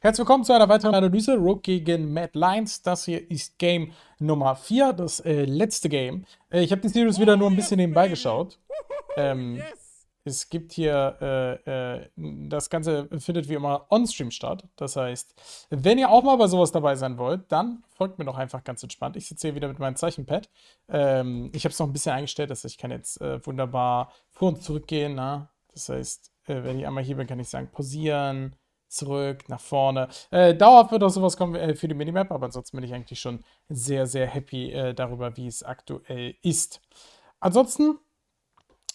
Herzlich willkommen zu einer weiteren Analyse. Rook gegen Mad Lions. Das hier ist Game Nummer 4, das äh, letzte Game. Äh, ich habe die Series wieder nur ein bisschen nebenbei geschaut. Ähm, es gibt hier, äh, äh, das Ganze findet wie immer on-stream statt. Das heißt, wenn ihr auch mal bei sowas dabei sein wollt, dann folgt mir doch einfach ganz entspannt. Ich sitze hier wieder mit meinem Zeichenpad. Ähm, ich habe es noch ein bisschen eingestellt, dass ich kann jetzt äh, wunderbar vor und zurück gehen. Na? Ne? Das heißt, äh, wenn ich einmal hier bin, kann ich sagen, pausieren zurück, nach vorne. Äh, dauerhaft wird auch sowas kommen äh, für die Minimap, aber ansonsten bin ich eigentlich schon sehr, sehr happy äh, darüber, wie es aktuell ist. Ansonsten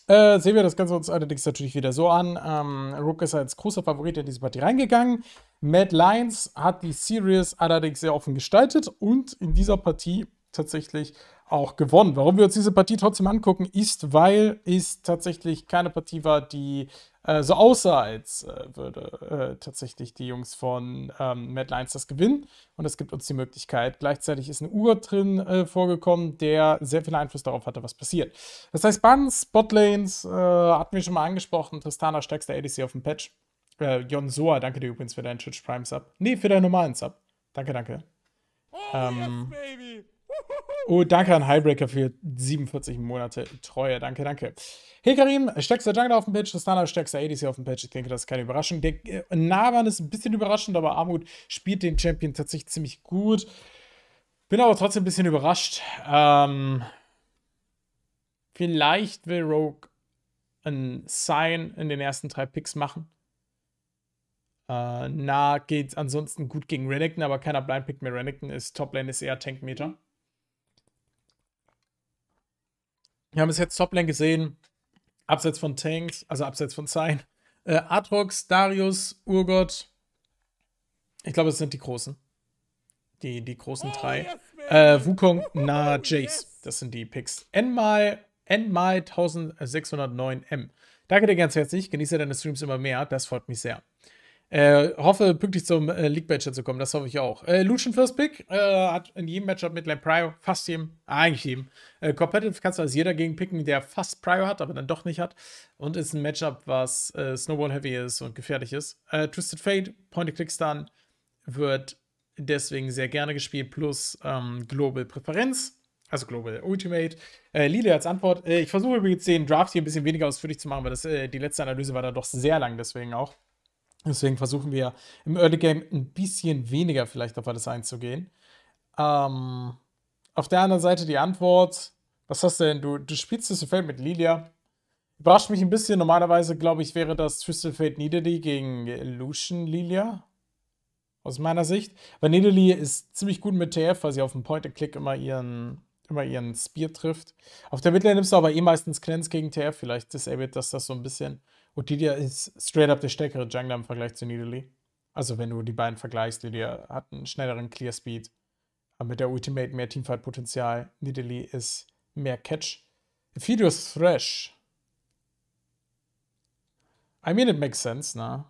äh, sehen wir das Ganze uns allerdings natürlich wieder so an. Ähm, Rook ist als großer Favorit in diese Partie reingegangen. Mad Lyons hat die Series allerdings sehr offen gestaltet und in dieser Partie tatsächlich auch gewonnen. Warum wir uns diese Partie trotzdem angucken, ist, weil es tatsächlich keine Partie war, die äh, so aussah, als äh, würde äh, tatsächlich die Jungs von ähm, Mad Lions das gewinnen. Und es gibt uns die Möglichkeit. Gleichzeitig ist ein Uhr drin äh, vorgekommen, der sehr viel Einfluss darauf hatte, was passiert. Das heißt, Buns, Spotlanes, äh, hatten wir schon mal angesprochen, Tristana der ADC auf dem Patch. Äh, Jon Soa, danke dir übrigens für deinen Twitch Prime Sub. Nee, für deinen normalen Sub. Danke, danke. Oh, ähm, yes, baby. Oh, danke an Highbreaker für 47 Monate Treue. Danke, danke. Hey Karim, stärkster Jungler auf dem Pitch, Tristana stärkster ADC auf dem Pitch. Ich denke, das ist keine Überraschung. Der äh, Navan ist ein bisschen überraschend, aber Armut spielt den Champion tatsächlich ziemlich gut. Bin aber trotzdem ein bisschen überrascht. Ähm, vielleicht will Rogue ein Sign in den ersten drei Picks machen. Äh, na, geht ansonsten gut gegen Renekton, aber keiner Blind Pick mehr. Renekton ist Toplane, ist eher Tankmeter. Wir haben es jetzt Toplane gesehen, abseits von Tanks, also abseits von Zayn. Äh, Atrox, Darius, Urgot. Ich glaube, es sind die großen. Die, die großen oh, drei. Yes, äh, Wukong, Na, Jace. Das sind die Picks. N mal, N mal 1609M. Danke dir ganz herzlich. Genieße deine Streams immer mehr. Das freut mich sehr. Äh, hoffe, pünktlich zum äh, League-Matchup zu kommen, das hoffe ich auch. Äh, Lucian First Pick äh, hat in jedem Matchup mit Lamprio, fast jedem, ah, eigentlich jedem, äh, Competitive kannst du also jeder gegen picken, der fast Prior hat, aber dann doch nicht hat. Und ist ein Matchup, was äh, Snowball-heavy ist und gefährlich ist. Twisted Fate, Point-and-Click-Stun, wird deswegen sehr gerne gespielt, plus ähm, Global Präferenz, also Global Ultimate. Äh, Lille als Antwort. Äh, ich versuche übrigens den Draft hier ein bisschen weniger ausführlich zu machen, weil das, äh, die letzte Analyse war da doch sehr lang, deswegen auch. Deswegen versuchen wir im Early Game ein bisschen weniger vielleicht auf alles einzugehen. Ähm, auf der anderen Seite die Antwort, was hast du denn? Du, du spielst Twisted Fate mit Lilia. Überrascht mich ein bisschen. Normalerweise, glaube ich, wäre das Twisted Fate Nidalee gegen Lucian Lilia. Aus meiner Sicht. Weil Nidalee ist ziemlich gut mit TF, weil sie auf dem Point-and-Click immer ihren, immer ihren Spear trifft. Auf der Midlane nimmst du aber eh meistens Clans gegen TF. Vielleicht disabled das das so ein bisschen. Odidia ist straight up der stärkere Jungler im Vergleich zu Nidalee. Also wenn du die beiden vergleichst, Lydia hat einen schnelleren Clear Speed, mit der Ultimate mehr Teamfight-Potenzial. Nidalee ist mehr Catch. Fidius Thresh. I mean, it makes sense, ne?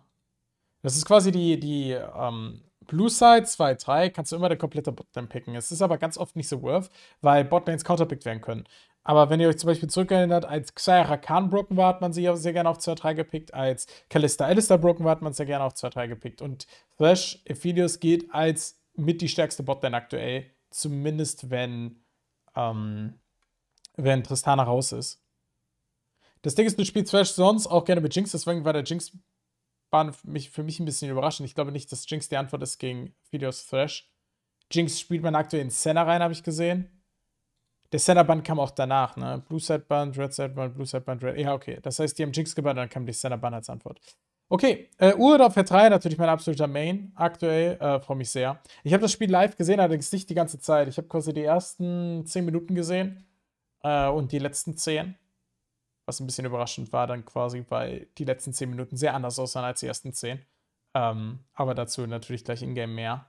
Das ist quasi die, die ähm, Blue Side 2, 3, kannst du immer der komplette Botlane picken. Es ist aber ganz oft nicht so worth, weil Botlanes counterpickt werden können. Aber wenn ihr euch zum Beispiel zurückerinnert, als Xayra Khan Broken war, hat man sie ja sehr gerne auf 2-3 gepickt. Als Callista Alistair Broken war, hat man sehr gerne auf 2-3 gepickt. Und Thresh Ephelios geht als mit die stärkste Botlane aktuell. Zumindest wenn, ähm, wenn Tristana raus ist. Das Ding ist, du spielst Thresh sonst auch gerne mit Jinx, deswegen war der Jinx-Bahn für mich, für mich ein bisschen überraschend. Ich glaube nicht, dass Jinx die Antwort ist gegen Videos Thresh. Jinx spielt man aktuell in Senna rein, habe ich gesehen. Der Center-Band kam auch danach, ne? Blue Side-Band, Red Side-Band, Blue Side-Band, Red. Ja, okay. Das heißt, die haben Jinx gebannt, dann kam die Center-Band als Antwort. Okay, äh, Urdorf R3 natürlich mein absoluter Main aktuell, äh, freue mich sehr. Ich habe das Spiel live gesehen, allerdings nicht die ganze Zeit. Ich habe quasi die ersten 10 Minuten gesehen äh, und die letzten 10. Was ein bisschen überraschend war dann quasi, weil die letzten 10 Minuten sehr anders aussahen als die ersten 10. Ähm, aber dazu natürlich gleich in-game mehr.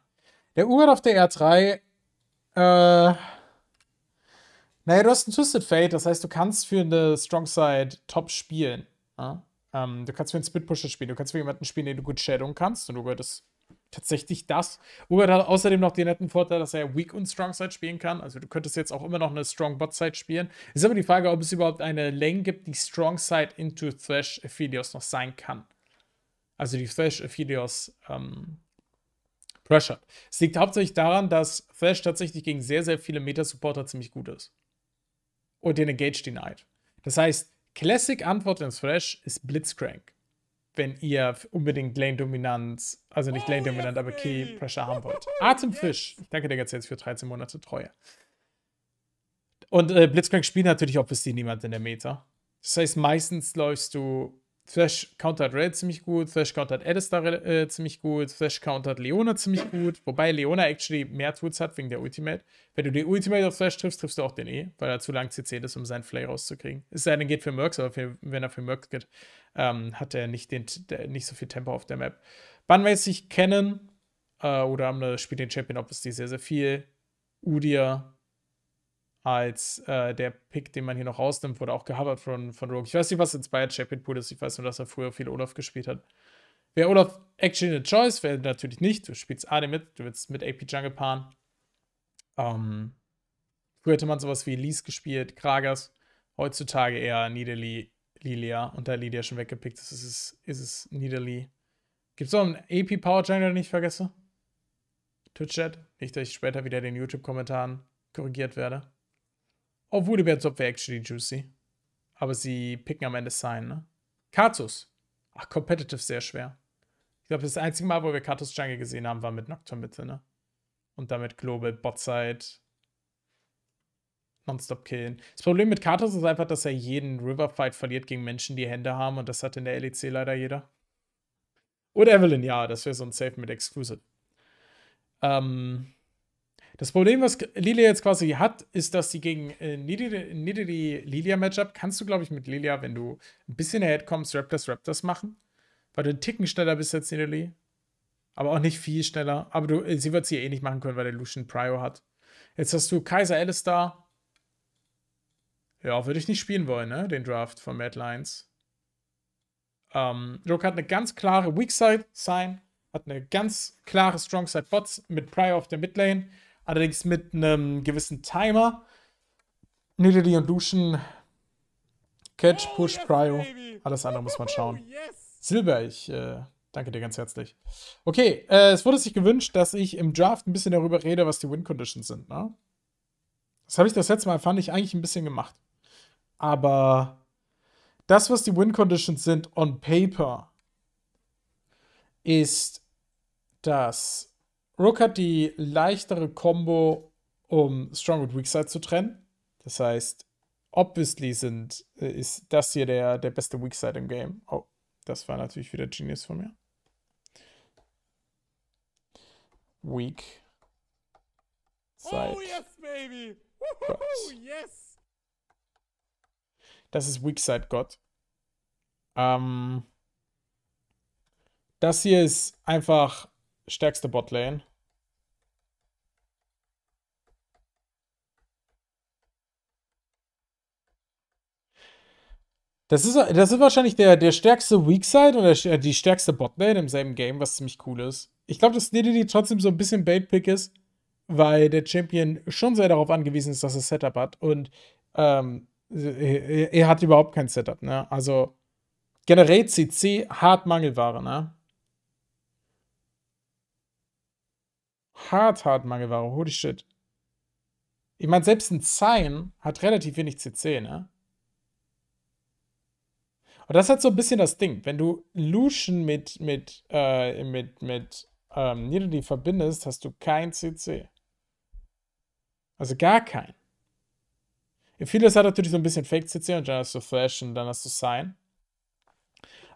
Der Urdorf der R3, äh, naja, du hast einen Twisted Fate, das heißt, du kannst für eine Strong Side top spielen. Ja? Ähm, du kannst für einen Split Pusher spielen, du kannst für jemanden spielen, den du gut Shadow kannst und Ugert ist tatsächlich das. Ugert hat außerdem noch den netten Vorteil, dass er Weak und Strong Side spielen kann. Also du könntest jetzt auch immer noch eine Strong Bot Side spielen. Ist aber die Frage, ob es überhaupt eine Lane gibt, die Strong Side into Thresh Aphelios noch sein kann. Also die Thresh Aphelios ähm, pressured. Es liegt hauptsächlich daran, dass Thresh tatsächlich gegen sehr, sehr viele Meta-Supporter ziemlich gut ist und den Engage denied. Das heißt, Classic Antwort ins Thresh ist Blitzcrank, wenn ihr unbedingt Lane Dominanz, also nicht Lane oh, Dominant, aber Key Pressure haben wollt. Atemfisch. Ich danke dir ganz herzlich für 13 Monate Treue. Und äh, Blitzcrank spielt natürlich obviously niemand in der Meta. Das heißt, meistens läufst du Thresh countert Red ziemlich gut, Thresh countert Alistar äh, ziemlich gut, Thresh countert Leona ziemlich gut, wobei Leona actually mehr Tools hat wegen der Ultimate. Wenn du die Ultimate auf Thresh triffst, triffst du auch den E, weil er zu lang CC ist, um seinen Flay rauszukriegen. Es sei denn, geht für Mercs, aber für, wenn er für Mercs geht, ähm, hat er nicht, den, der, nicht so viel Tempo auf der Map. Bannmäßig kennen äh, oder haben spielt den Champion obviously sehr, sehr viel. Udia als äh, der Pick, den man hier noch rausnimmt, wurde auch gehabert von, von Rogue. Ich weiß nicht, was inspired Shepard Pool ist. Ich weiß nur, dass er früher viel Olaf gespielt hat. Wäre Olaf actually eine Choice? Wäre natürlich nicht. Du spielst AD mit, du willst mit AP Jungle paaren. Ähm, früher hätte man sowas wie Lees gespielt, Kragas. Heutzutage eher Nidalee, Lilia. Und da Lilia schon weggepickt ist, ist es, ist es Nidalee. Gibt es auch einen AP Power Jungle, den ich vergesse? Twitch-Chat? Nicht, dass ich später wieder den YouTube-Kommentaren korrigiert werde. Obwohl, die Bären wäre actually juicy. Aber sie picken am Ende sein, ne? Katus. Ach, competitive sehr schwer. Ich glaube, das einzige Mal, wo wir Katus Jungle gesehen haben, war mit Nocturne Mitte, ne? Und damit Global, Botside, Nonstop killen. Das Problem mit Katus ist einfach, dass er jeden Riverfight verliert gegen Menschen, die Hände haben und das hat in der LEC leider jeder. Oder Evelyn, ja, das wäre so ein Safe mit Exclusive. Ähm, das Problem, was Lilia jetzt quasi hat, ist, dass sie gegen äh, Nidiri Lilia Matchup kannst du, glaube ich, mit Lilia, wenn du ein bisschen ahead kommst, Raptors Raptors machen. Weil du einen Ticken schneller bist als Nidiri. Aber auch nicht viel schneller. Aber du, äh, sie wird sie eh nicht machen können, weil der Lucian Pryor hat. Jetzt hast du Kaiser Alice Ja, würde ich nicht spielen wollen, ne? Den Draft von Mad Lions. Ähm, Rook hat eine ganz klare Weak Side sign Hat eine ganz klare Strong Side bots mit Pryor auf der Midlane Allerdings mit einem gewissen Timer. Nidili und Lucian. Catch, oh, Push, Pryo. Alles andere muss man schauen. Silber, ich äh, danke dir ganz herzlich. Okay, äh, es wurde sich gewünscht, dass ich im Draft ein bisschen darüber rede, was die Win Conditions sind. Ne? Das habe ich das letzte Mal, fand ich, eigentlich ein bisschen gemacht. Aber das, was die Win Conditions sind on paper, ist, dass Rook hat die leichtere Combo, um Strong und Weak Side zu trennen. Das heißt, obviously sind, äh, ist das hier der, der beste Weak Side im Game. Oh, das war natürlich wieder Genius von mir. Weak Side. Oh yes, baby! Oh, yes! Das ist Weak Side Gott. Ähm, das hier ist einfach stärkste Botlane. Das ist, das ist wahrscheinlich der, der stärkste Side oder der, äh, die stärkste Botlane im selben Game, was ziemlich cool ist. Ich glaube, dass Dedede trotzdem so ein bisschen Baitpick ist, weil der Champion schon sehr darauf angewiesen ist, dass er Setup hat. Und ähm, er, er, hat überhaupt kein Setup, ne? Also generell CC hart Mangelware, ne? hart, hart Mangelware. Holy shit. Ich meine, selbst ein Sign hat relativ wenig CC, ne? Und das hat so ein bisschen das Ding. Wenn du Lucian mit, mit, äh, mit, mit ähm, Nidalee verbindest, hast du kein CC. Also gar kein. vieles hat natürlich so ein bisschen Fake-CC und dann hast du Flash und dann hast du Sign.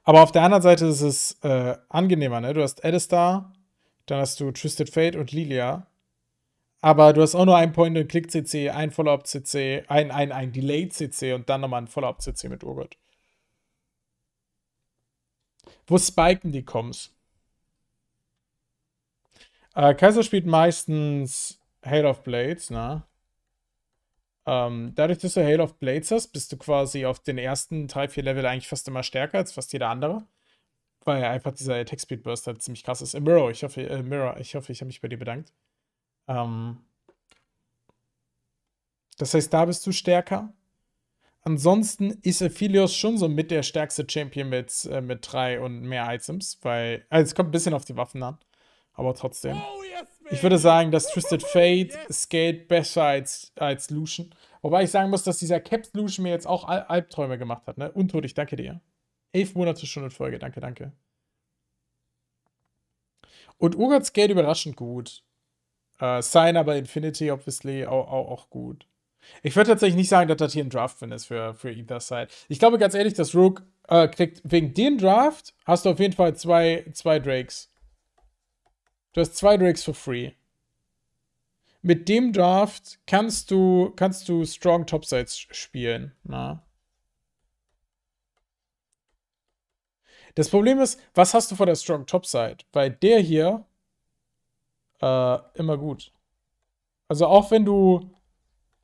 Aber auf der anderen Seite ist es äh, angenehmer, ne? Du hast Alistar, dann hast du Twisted Fate und Lilia. Aber du hast auch nur einen Point-and-Click-CC, ein Follow-up-CC, ein, ein, ein Delay-CC und dann nochmal ein Follow-up-CC mit Urgot. Wo spiken die Comms? Äh, Kaiser spielt meistens Hail of Blades, ne? Ähm, dadurch, dass du Hail of Blades hast, bist du quasi auf den ersten 3-4 Level eigentlich fast immer stärker als fast jeder andere weil einfach dieser Attack Speed Burst halt ziemlich krass ist. Äh, Mirror, ich hoffe, äh, Mirror, ich hoffe, ich habe mich bei dir bedankt. Ähm, das heißt, da bist du stärker. Ansonsten ist Aphelios schon so mit der stärkste Champion mit, äh, mit drei und mehr Items, weil also es kommt ein bisschen auf die Waffen an, aber trotzdem. Oh, ich würde sagen, dass Twisted Fate yes. Skate besser als, als Lucian. Wobei ich sagen muss, dass dieser Caps Lucian mir jetzt auch Al Albträume gemacht hat, ne? Untot, ich danke dir. Elf Monate schon in Folge, danke, danke. Und Urgots Geld überraschend gut. Äh, Sign aber Infinity obviously auch, auch, auch gut. Ich würde tatsächlich nicht sagen, dass das hier ein Draft-Win ist für, für either side. Ich glaube ganz ehrlich, dass Rook äh, kriegt wegen dem Draft hast du auf jeden Fall zwei, zwei Drakes. Du hast zwei Drakes for free. Mit dem Draft kannst du, kannst du Strong Topsides spielen. Na? Das Problem ist, was hast du vor der Strong Top Side? Weil der hier äh, immer gut. Also auch wenn du.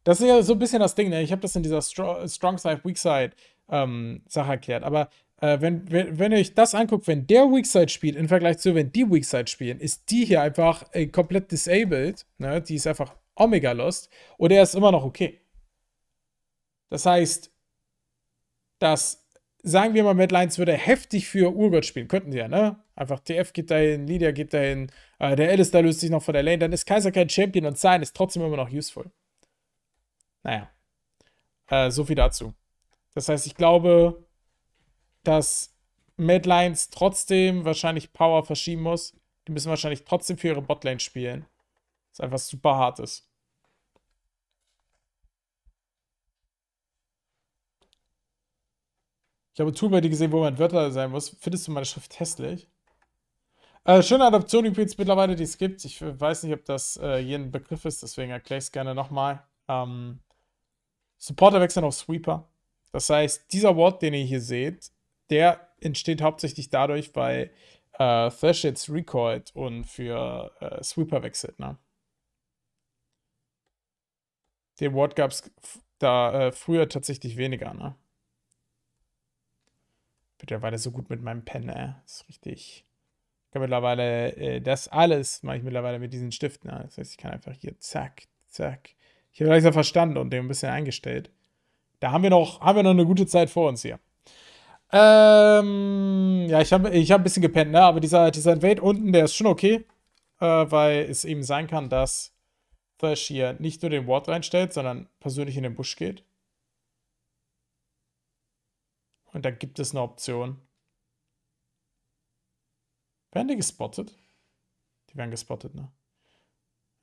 Das ist ja so ein bisschen das Ding, ne? Ich habe das in dieser Strong Side, Weak Side ähm, Sache erklärt. Aber äh, wenn, wenn, wenn ihr euch das anguckt, wenn der Weak Side spielt im Vergleich zu, wenn die Weak Side spielen, ist die hier einfach äh, komplett disabled. Ne? Die ist einfach Omega Lost. Und er ist immer noch okay. Das heißt, dass sagen wir mal, Mad Lions würde heftig für Urgott spielen. Könnten die ja, ne? Einfach TF geht dahin, Lydia geht dahin, äh, der Alistair löst sich noch von der Lane, dann ist Kaiser kein Champion und Zahn ist trotzdem immer noch useful. Naja. Äh, so viel dazu. Das heißt, ich glaube, dass Mad Lions trotzdem wahrscheinlich Power verschieben muss. Die müssen wahrscheinlich trotzdem für ihre Botlane spielen. Was einfach super hart ist. Ich habe Tool bei dir gesehen, wo man Wörter sein muss. Findest du meine Schrift hässlich? Äh, schöne Adaption übrigens mittlerweile, die es gibt. Ich weiß nicht, ob das äh, hier ein Begriff ist, deswegen erkläre ich es gerne nochmal. Ähm, Supporter wechseln auf Sweeper. Das heißt, dieser Wort, den ihr hier seht, der entsteht hauptsächlich dadurch, weil äh, Thresh jetzt recoilt und für äh, Sweeper wechselt. Ne? Den Wort gab es da äh, früher tatsächlich weniger. Ne? mittlerweile so gut mit meinem Pen, ey. ist richtig. Ich kann mittlerweile, äh, das alles mache ich mittlerweile mit diesen Stiften. Ja. Das heißt, ich kann einfach hier zack, zack. Ich habe langsam verstanden und den ein bisschen eingestellt. Da haben wir noch, haben wir noch eine gute Zeit vor uns hier. Ähm, ja, ich habe ich hab ein bisschen gepennt, ne? Aber dieser, dieser Invade unten, der ist schon okay. Äh, weil es eben sein kann, dass Thresh hier nicht nur den Ward reinstellt, sondern persönlich in den Busch geht. Und da gibt es eine Option. Werden die gespottet? Die werden gespottet, ne?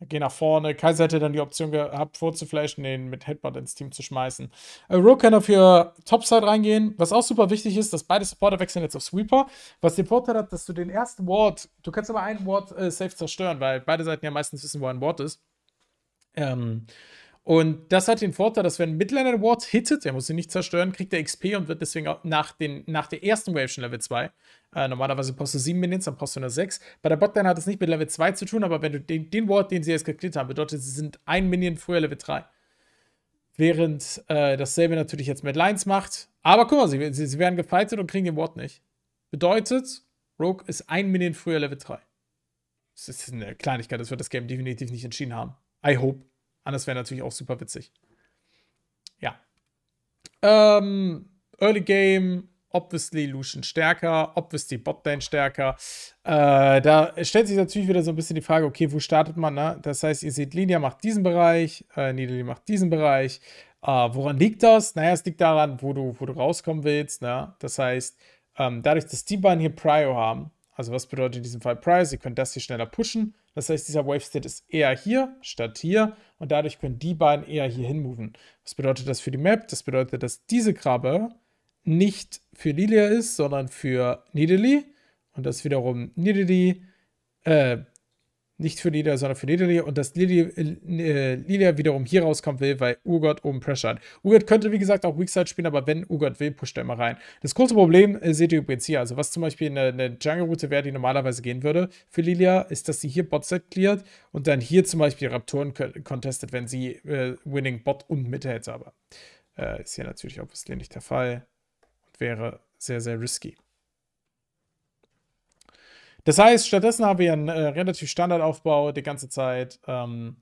Geh nach vorne. Kaiser hätte dann die Option gehabt, vorzuflashen, den mit Headbutt ins Team zu schmeißen. Äh, Rogue kann auf ihr Topside reingehen. Was auch super wichtig ist, dass beide Supporter wechseln jetzt auf Sweeper. Was den Vorteil hat, dass du den ersten Ward, du kannst aber einen Ward äh, safe zerstören, weil beide Seiten ja meistens wissen, wo ein Ward ist. Ähm, und das hat den Vorteil, dass wenn Midlander Ward hittet, er muss ihn nicht zerstören, kriegt er XP und wird deswegen nach, den, nach der ersten Wave schon Level 2. Äh, normalerweise brauchst du 7 Minions, dann brauchst du nur 6. Bei der Botlane hat es nicht mit Level 2 zu tun, aber wenn du den, den Ward, den sie jetzt geklickt haben, bedeutet, sie sind ein Minion früher Level 3. Während äh, dasselbe natürlich jetzt mit Lines macht. Aber guck mal, sie, sie, sie werden gefightet und kriegen den Ward nicht. Bedeutet, Rogue ist ein Minion früher Level 3. Das ist eine Kleinigkeit, das wird das Game definitiv nicht entschieden haben. I hope. Anders wäre natürlich auch super witzig. Ja. Ähm, Early Game, obviously Lucian stärker, obviously Botlane stärker. Äh, da stellt sich natürlich wieder so ein bisschen die Frage, okay, wo startet man? Ne? Das heißt, ihr seht, Linia macht diesen Bereich, äh, Nidalee macht diesen Bereich. Äh, woran liegt das? Naja, es liegt daran, wo du, wo du rauskommen willst. Ne? Das heißt, ähm, dadurch, dass die beiden hier Prior haben, also was bedeutet in diesem Fall Price? Ihr könnt das hier schneller pushen. Das heißt, dieser Wave State ist eher hier statt hier und dadurch können die beiden eher hier hinmoven. Was bedeutet das für die Map? Das bedeutet, dass diese Krabbe nicht für Lilia ist, sondern für Nidalee und das wiederum Nidalee, äh, nicht für Lilia, sondern für Lily und dass Lilia, äh, Lilia wiederum hier rauskommen will, weil Urgot oben Pressure hat. Urgot könnte, wie gesagt, auch Weakside spielen, aber wenn Urgot will, pusht er immer rein. Das große Problem äh, seht ihr übrigens hier, also was zum Beispiel eine, eine Jungle-Route wäre, die normalerweise gehen würde für Lilia, ist, dass sie hier Bot-Set cleart und dann hier zum Beispiel Raptoren contestet, wenn sie äh, Winning Bot und Mitte hätte, aber äh, ist hier natürlich obviously nicht der Fall und wäre sehr, sehr risky. Das heißt, stattdessen haben wir einen äh, relativ Standardaufbau die ganze Zeit. Ähm,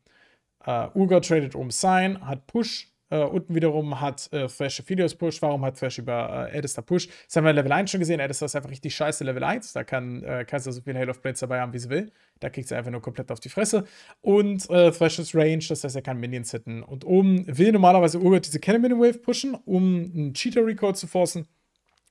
äh, Uga tradet um Sign, hat Push. Äh, unten wiederum hat äh, Thresh Aphelios Push. Warum hat Fresh über äh, Edistar Push? Das haben wir in Level 1 schon gesehen. Edistar ist einfach richtig scheiße Level 1. Da kann äh, Kaiser so viel Hail of Blades dabei haben, wie sie will. Da kriegt sie einfach nur komplett auf die Fresse. Und äh, Thresh ist Range, das heißt, er kann Minions hitten. Und oben will normalerweise Urgot diese Cannon Wave pushen, um einen Cheater Recall zu forcen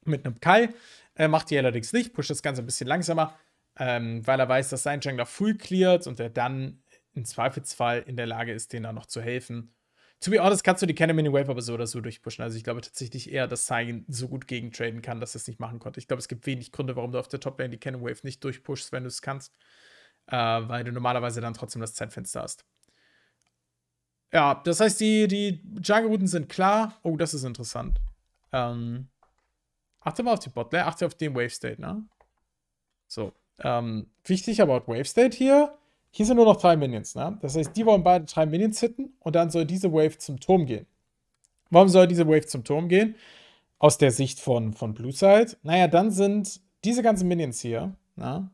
mit einem Kai. Er macht die allerdings nicht, pusht das Ganze ein bisschen langsamer ähm, weil er weiß, dass sein Jungler full cleared und er dann im Zweifelsfall in der Lage ist, denen da noch zu helfen. To be honest, kannst du die Cannon Mini Wave aber so oder so durchpushen. Also ich glaube tatsächlich eher, dass Sein so gut gegentraden kann, dass er es nicht machen konnte. Ich glaube, es gibt wenig Gründe, warum du auf der Top-Lane die Cannon Wave nicht durchpushst, wenn du es kannst. Äh, weil du normalerweise dann trotzdem das Zeitfenster hast. Ja, das heißt, die, die Jungle-Routen sind klar. Oh, das ist interessant. Ähm, achte mal auf die Botlane, achte auf den Wave-State, ne? So, ähm, wichtig aber Wave State hier. Hier sind nur noch drei Minions. Ne? Das heißt, die wollen beide drei Minions hitten und dann soll diese Wave zum Turm gehen. Warum soll diese Wave zum Turm gehen? Aus der Sicht von, von Blue Side. Naja, dann sind diese ganzen Minions hier, na, ne,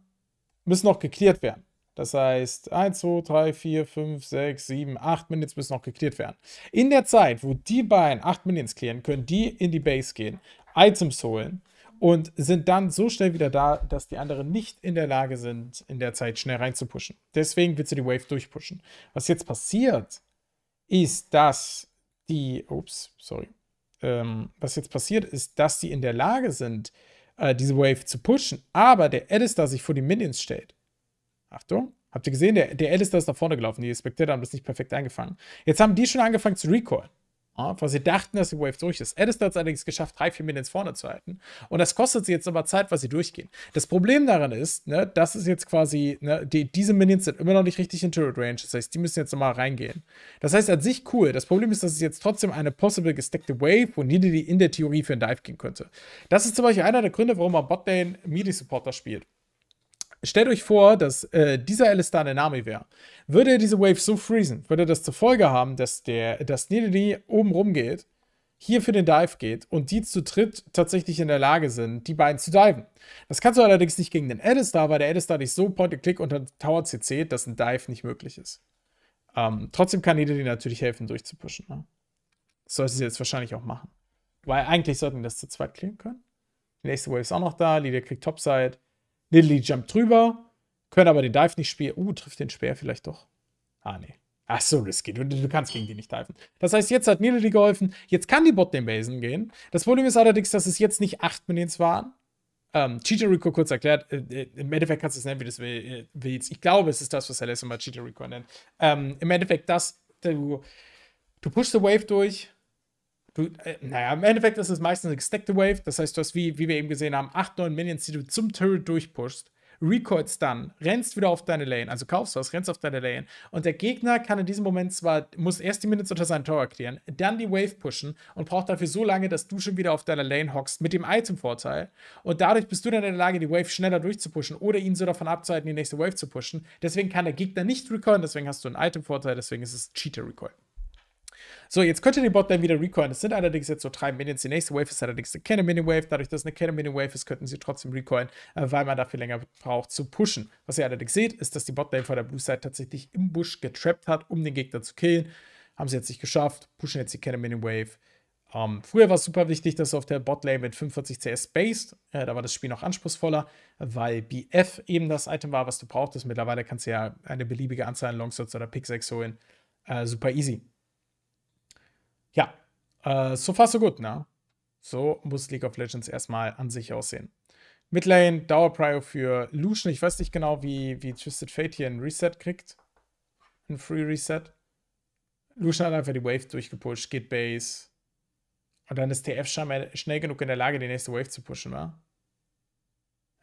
müssen noch geklärt werden. Das heißt, 1, 2, 3, 4, 5, 6, 7, 8 Minions müssen noch geklärt werden. In der Zeit, wo die beiden 8 Minions klären, können die in die Base gehen, Items holen, und sind dann so schnell wieder da, dass die anderen nicht in der Lage sind, in der Zeit schnell reinzupushen. Deswegen willst du die Wave durchpushen. Was jetzt passiert, ist, dass die, ups, sorry, ähm, was jetzt passiert ist, dass die in der Lage sind, äh, diese Wave zu pushen, aber der Alistar sich vor die Minions stellt. Achtung, habt ihr gesehen, der, der Alistar ist nach vorne gelaufen, die Spectator haben das nicht perfekt eingefangen. Jetzt haben die schon angefangen zu recallen weil sie dachten, dass die Wave durch ist. Addison hat es allerdings geschafft, drei, vier Minutes vorne zu halten. Und das kostet sie jetzt nochmal Zeit, weil sie durchgehen. Das Problem daran ist, ne, das ist jetzt quasi, ne, die, diese Minions sind immer noch nicht richtig in Turret Range. Das heißt, die müssen jetzt nochmal reingehen. Das heißt, an sich cool. Das Problem ist, dass es jetzt trotzdem eine possible gesteckte Wave wo Nidalee in der Theorie für einen Dive gehen könnte. Das ist zum Beispiel einer der Gründe, warum man Botlane Melee Supporter spielt. Stellt euch vor, dass äh, dieser Alistar eine Nami wäre. Würde er diese Wave so freezen, würde das zur Folge haben, dass der, dass Nidalee oben rumgeht, hier für den Dive geht und die zu dritt tatsächlich in der Lage sind, die beiden zu diven. Das kannst du allerdings nicht gegen den Alistar, weil der Alistar dich so point-and-click unter Tower CC, dass ein Dive nicht möglich ist. Ähm, trotzdem kann Nidalee natürlich helfen, durchzupushen. Ne? sollte sie jetzt wahrscheinlich auch machen. Weil eigentlich sollten wir das zu zweit klären können. Die nächste Wave ist auch noch da. Lidia kriegt Topside. Nidalee jumpt drüber, können aber den Dive nicht spielen. Uh, trifft den Speer vielleicht doch. Ah, nee. Ach so, risky. Du, du kannst gegen die nicht diven. Das heißt, jetzt hat Nidalee geholfen. Jetzt kann die Bot den Basen gehen. Das Problem ist allerdings, dass es jetzt nicht acht Minions waren. Ähm, Chichirico kurz erklärt, äh, äh, im Endeffekt kannst du es nennen, wie du es willst. Äh, ich glaube, es ist das, was Alessio mal Chicharico nennt. Ähm, Im Endeffekt das, du, du pushst the Wave durch, du, äh, naja, im Endeffekt ist es meistens eine gesteckte Wave. Das heißt, du hast, wie, wie wir eben gesehen haben, 8, 9 Minions, die du zum Turret durchpushst. Recoilst dann, rennst wieder auf deine Lane, also kaufst was, rennst auf deine Lane. Und der Gegner kann in diesem Moment zwar, muss erst die Minutes unter seinen Tower clearen, dann die Wave pushen und braucht dafür so lange, dass du schon wieder auf deiner Lane hockst, mit dem Item-Vorteil. Und dadurch bist du dann in der Lage, die Wave schneller durchzupushen oder ihn so davon abzuhalten, die nächste Wave zu pushen. Deswegen kann der Gegner nicht recoilen, deswegen hast du einen Item-Vorteil, deswegen ist es Cheater-Recoil. So, jetzt könnte die Botline wieder recoilen. Es sind allerdings jetzt so drei Minions. Die nächste Wave ist allerdings eine Cannon Minion Wave. Dadurch, dass es eine Cannon Minion Wave ist, könnten sie trotzdem recoilen, äh, weil man dafür länger braucht zu pushen. Was ihr allerdings seht, ist, dass die Botline vor der Blue Side tatsächlich im Busch getrappt hat, um den Gegner zu killen. Haben sie jetzt nicht geschafft, pushen jetzt die Cannon Minion Wave. Um, ähm, früher war es super wichtig, dass du auf der Botlane mit 45 CS based. Äh, da war das Spiel noch anspruchsvoller, weil BF eben das Item war, was du brauchtest. Mittlerweile kannst du ja eine beliebige Anzahl an Longshots oder Pick 6 holen. Äh, super easy. Ja, äh, so far so gut, ne? So muss League of Legends erstmal an sich aussehen. Midlane, Dauer Prior für Lucian. Ich weiß nicht genau, wie, wie Twisted Fate hier ein Reset kriegt. Ein Free Reset. Lucian hat einfach die Wave durchgepusht, geht Base. Und dann ist TF scheinbar schnell genug in der Lage, die nächste Wave zu pushen, wa?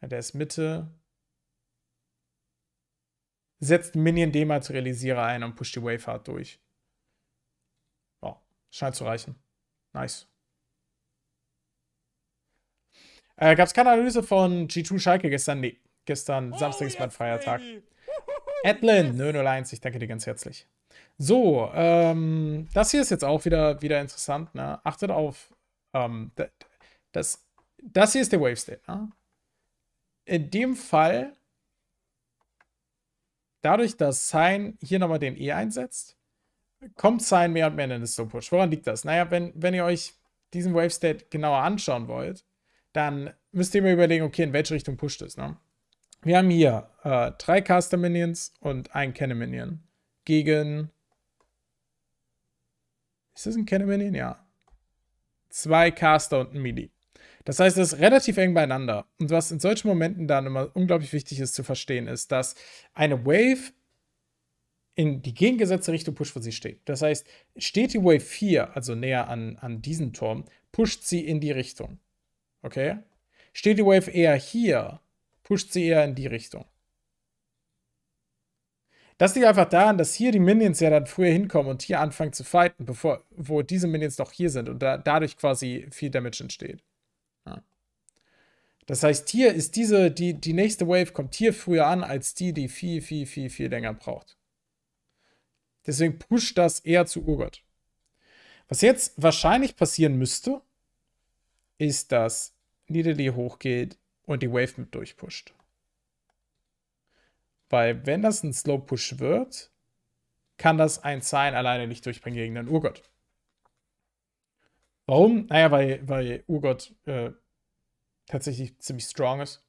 Ja, der ist Mitte. Setzt Minion Dematerialisierer ein und pusht die Wave hart durch. Scheint zu reichen. Nice. Äh, Gab es keine Analyse von G2 Schalke gestern? Nee, gestern oh, Samstag ist mein Feiertag. Adlin 001, ich danke dir ganz herzlich. So, ähm, das hier ist jetzt auch wieder, wieder interessant. Ne? Achtet auf, ähm, das, das hier ist der Wave State. Ne? In dem Fall, dadurch, dass Sign hier nochmal den E einsetzt, kommt Sign mehr und mehr in den Slow-Push. Woran liegt das? Naja, wenn, wenn ihr euch diesen Wave-State genauer anschauen wollt, dann müsst ihr mir überlegen, okay, in welche Richtung pusht es. Ne? Wir haben hier äh, drei Caster Minions und ein Cannon Minion. Gegen. Ist das ein Cannon Minion? Ja. Zwei Caster und ein Melee. Das heißt, es ist relativ eng beieinander. Und was in solchen Momenten dann immer unglaublich wichtig ist zu verstehen, ist, dass eine Wave in die gegengesetzte Richtung pusht, wo sie steht. Das heißt, steht die Wave 4, also näher an, an diesen Turm, pusht sie in die Richtung. Okay? Steht die Wave eher hier, pusht sie eher in die Richtung. Das liegt einfach daran, dass hier die Minions ja dann früher hinkommen und hier anfangen zu fighten, bevor, wo diese Minions noch hier sind und da, dadurch quasi viel Damage entsteht. Ja. Das heißt, hier ist diese, die, die nächste Wave kommt hier früher an, als die, die viel, viel, viel, viel länger braucht. Deswegen pusht das eher zu Urgott. Was jetzt wahrscheinlich passieren müsste, ist, dass Nidalee hochgeht und die Wave mit durchpusht. Weil wenn das ein Slow Push wird, kann das ein Sign alleine nicht durchbringen gegen den Urgott. Warum? Naja, weil, weil Urgott äh, tatsächlich ziemlich strong ist.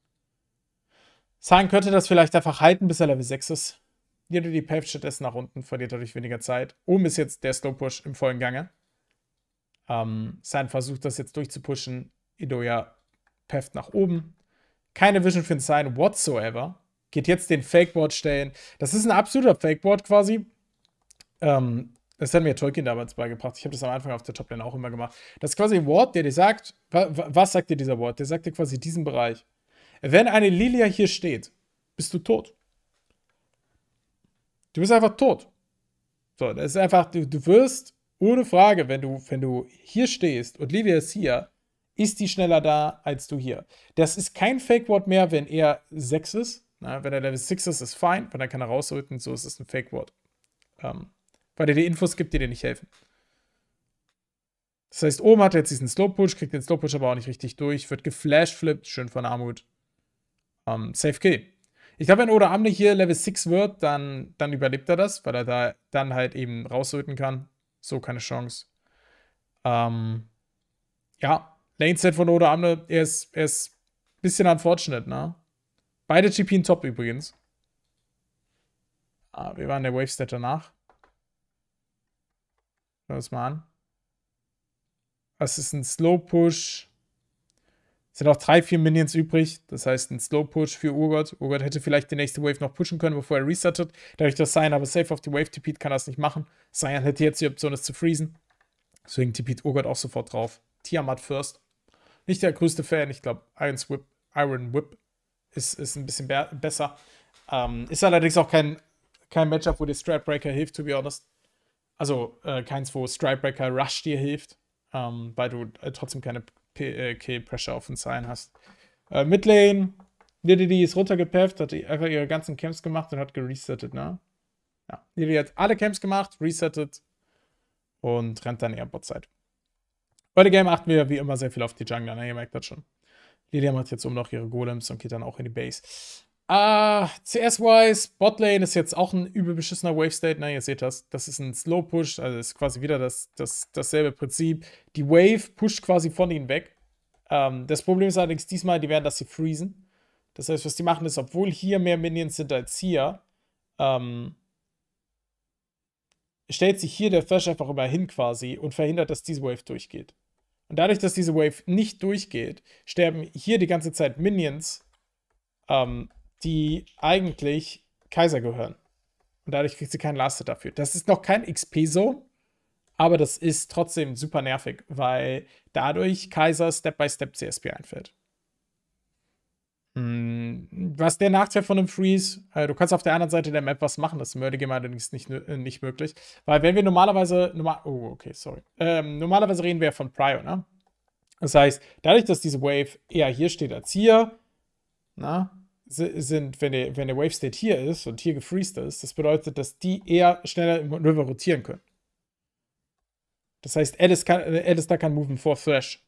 Sign könnte das vielleicht einfach halten, bis er Level 6 ist. Jeder die Path stattdessen nach unten verliert dadurch weniger Zeit. Oben ist jetzt der Slow Push im vollen Gange. Ähm, San versucht das jetzt durchzupushen. Idoya Path nach oben. Keine Vision für den Sign whatsoever. Geht jetzt den Fakeboard stellen. Das ist ein absoluter Fakeboard quasi. Ähm, das hat mir Tolkien damals beigebracht. Ich habe das am Anfang auf der Toplane auch immer gemacht. Das ist quasi ein Ward, der dir sagt, wa was sagt dir dieser Ward? Der sagt dir quasi diesen Bereich. Wenn eine Lilia hier steht, bist du tot. Du bist einfach tot. So, das ist einfach, du, du wirst ohne Frage, wenn du, wenn du hier stehst und Livia ist hier, ist die schneller da als du hier. Das ist kein fake Word mehr, wenn er 6 ist. Na, wenn er Level 6 ist, ist fein. Wenn er kann er rausrücken, so ist es ein fake Word. Ähm, weil er dir Infos gibt, die dir nicht helfen. Das heißt, oben hat er jetzt diesen Slow-Push, kriegt den Slow-Push aber auch nicht richtig durch, wird geflash-flippt, schön von Armut. Ähm, Safe Kill. Ich glaube, wenn Oda Amde hier Level 6 wird, dann, dann überlebt er das, weil er da dann halt eben raussöten kann. So keine Chance. Ähm, ja, Lane Set von Oda Amde, er ist, er ist ein bisschen unfortunate, ne? Beide GP in Top übrigens. Ah, wir waren der Wave Stat danach. Schauen wir uns mal an. Das ist ein Slow Push. Es sind noch drei, vier Minions übrig. Das heißt, ein Slow Push für Urgot. Urgot hätte vielleicht die nächste Wave noch pushen können, bevor er restartet. Dadurch, dass Cyan aber safe auf die Wave tippet, kann er es nicht machen. Cyan hätte jetzt die Option, es zu freezen. Deswegen tippet Urgot auch sofort drauf. Tiamat first. Nicht der größte Fan. Ich glaube, Whip, Iron Whip ist, ist ein bisschen besser. Ähm, ist allerdings auch kein, kein Matchup, wo dir Stripebreaker hilft, to be honest. Also äh, keins, wo Stripebreaker Rush dir hilft, ähm, weil du äh, trotzdem keine P äh, Kill Pressure auf den Sign hast. Äh, Midlane, Nididi ist runtergepefft, hat einfach ihre ganzen Camps gemacht und hat geresettet, ne? Ja, Nididi hat alle Camps gemacht, resettet und rennt dann eher Botzeit. Bei der Game achten wir wie immer sehr viel auf die Jungler, ne? Ihr merkt das schon. Lidia macht jetzt um noch ihre Golems und geht dann auch in die Base. Ah, CS-wise, Botlane ist jetzt auch ein übel beschissener Wave State. Na, ne, ihr seht das. Das ist ein Slow Push, also ist quasi wieder das, das, dasselbe Prinzip. Die Wave pusht quasi von ihnen weg. Ähm, das Problem ist allerdings diesmal, die werden, dass sie freezen. Das heißt, was die machen, ist, obwohl hier mehr Minions sind als hier, ähm, stellt sich hier der Flash einfach immer hin quasi und verhindert, dass diese Wave durchgeht. Und dadurch, dass diese Wave nicht durchgeht, sterben hier die ganze Zeit Minions. Ähm, die eigentlich Kaiser gehören. Und dadurch kriegt sie keinen Laster dafür. Das ist noch kein XP-Zone, aber das ist trotzdem super nervig, weil dadurch Kaiser Step-by-Step Step CSP einfällt. Hm, was der Nachteil von einem Freeze, äh, du kannst auf der anderen Seite der Map was machen, das ist Game allerdings nicht, äh, nicht möglich. Weil wenn wir normalerweise, normal, oh, okay, sorry. Ähm, normalerweise reden wir von Prior, ne? Das heißt, dadurch, dass diese Wave eher hier steht als hier, na, sind, wenn der, wenn der Wave State hier ist und hier gefreezed ist, das bedeutet, dass die eher schneller im River rotieren können. Das heißt, Alice, kann, Alice da kann moven vor Thrash.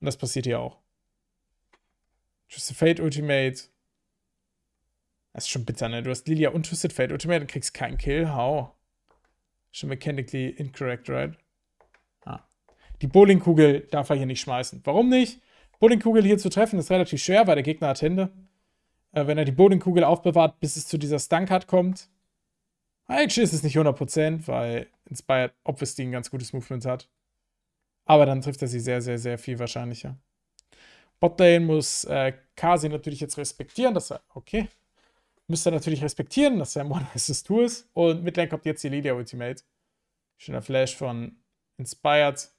Und das passiert hier auch. Twisted Fate Ultimate. Das ist schon bitter, ne? Du hast Lilia und Twisted Fate Ultimate und kriegst keinen Kill. How? Schon mechanically incorrect, right? Ah. Die Bowlingkugel darf er hier nicht schmeißen. Warum nicht? Bowlingkugel hier zu treffen ist relativ schwer, weil der Gegner hat Hände äh, wenn er die Bodenkugel aufbewahrt, bis es zu dieser Stunkart kommt. Eigentlich ist es nicht 100%, weil Inspired obviously ein ganz gutes Movement hat. Aber dann trifft er sie sehr, sehr, sehr viel wahrscheinlicher. Botlane muss äh, Kasi natürlich jetzt respektieren, dass er, okay, müsste natürlich respektieren, dass er im One-Assist ist. Und Midlane kommt jetzt die Lydia Ultimate. Schöner Flash von Inspired.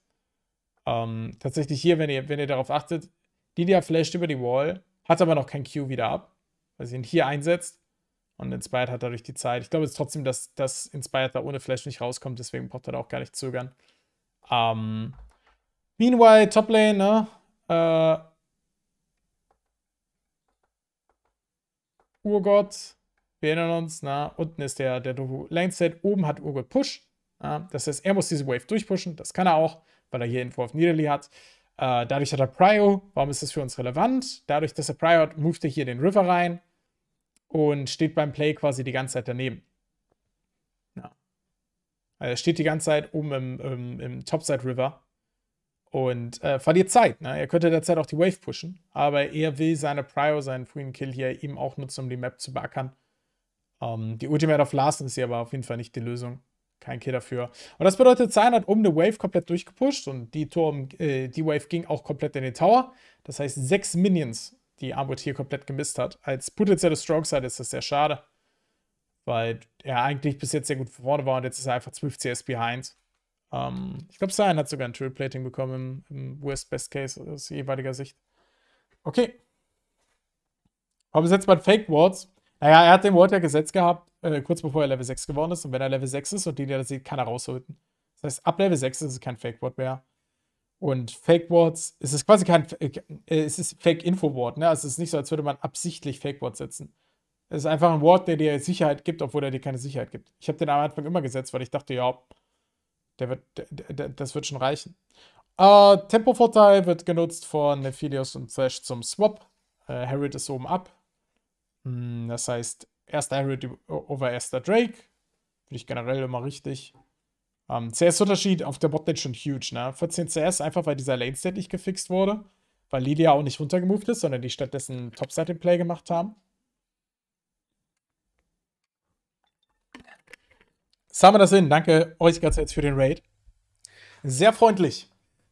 Ähm, tatsächlich hier, wenn ihr, wenn ihr darauf achtet, Lydia flasht über die Wall, hat aber noch kein Q wieder ab weil sie ihn hier einsetzt. Und Inspired hat dadurch die Zeit. Ich glaube jetzt trotzdem, dass, dass Inspired da ohne Flash nicht rauskommt, deswegen braucht er da auch gar nicht zögern. Ähm, meanwhile, Toplane, ne? Äh, Urgott, wir erinnern uns, na, unten ist der, der Doku Lane-Set, oben hat Urgott Push. Na, das heißt, er muss diese Wave durchpushen, das kann er auch, weil er hier Info auf Niederli hat. Äh, dadurch hat er Prio. Warum ist das für uns relevant? Dadurch, dass er Prio hat, moved er hier den River rein und steht beim Play quasi die ganze Zeit daneben. Ja. Also er steht die ganze Zeit oben im, im, im Topside River und äh, verliert Zeit. Ne? Er könnte derzeit auch die Wave pushen, aber er will seine Prio, seinen frühen Kill hier eben auch nutzen, um die Map zu beackern. Ähm, die Ultimate of Last ist hier aber auf jeden Fall nicht die Lösung. Kein Kill dafür. Und das bedeutet, Cyan hat um eine Wave komplett durchgepusht und die, Turm, äh, die Wave ging auch komplett in den Tower. Das heißt, sechs Minions, die Armut hier komplett gemisst hat. Als potenzielle Stroke-Side ist das sehr schade, weil er eigentlich bis jetzt sehr gut vorne war und jetzt ist er einfach 12 CS behind. Ähm, ich glaube, Cyan hat sogar ein Triple Plating bekommen im, im Worst-Best-Case aus jeweiliger Sicht. Okay. Aber besetzt man Fake Wards naja, er hat den Ward ja gesetzt gehabt, äh, kurz bevor er Level 6 geworden ist. Und wenn er Level 6 ist und den, der da sieht, kann er rausholten. Das heißt, ab Level 6 ist es kein Fake Ward mehr. Und Fake Wards, es ist quasi kein, äh, es ist Fake Info Ward, ne? Also es ist nicht so, als würde man absichtlich Fake Ward setzen. Es ist einfach ein Ward, der dir Sicherheit gibt, obwohl er dir keine Sicherheit gibt. Ich habe den am Anfang immer gesetzt, weil ich dachte, ja, der wird, der, der, das wird schon reichen. Äh, Tempovorteil wird genutzt von Nephilios und Slash zum Swap. Äh, Harriet ist oben ab. Hm, das heißt, erster Harriet over erster Drake. Finde ich generell immer richtig. Um, ähm, CS-Unterschied auf der Botlane schon huge, ne? 14 CS, einfach weil dieser Lane-State nicht gefixt wurde. Weil Lydia auch nicht runtergemoved ist, sondern die stattdessen Topside im Play gemacht haben. Summer das hin. Danke euch ganz herzlich für den Raid. Sehr freundlich.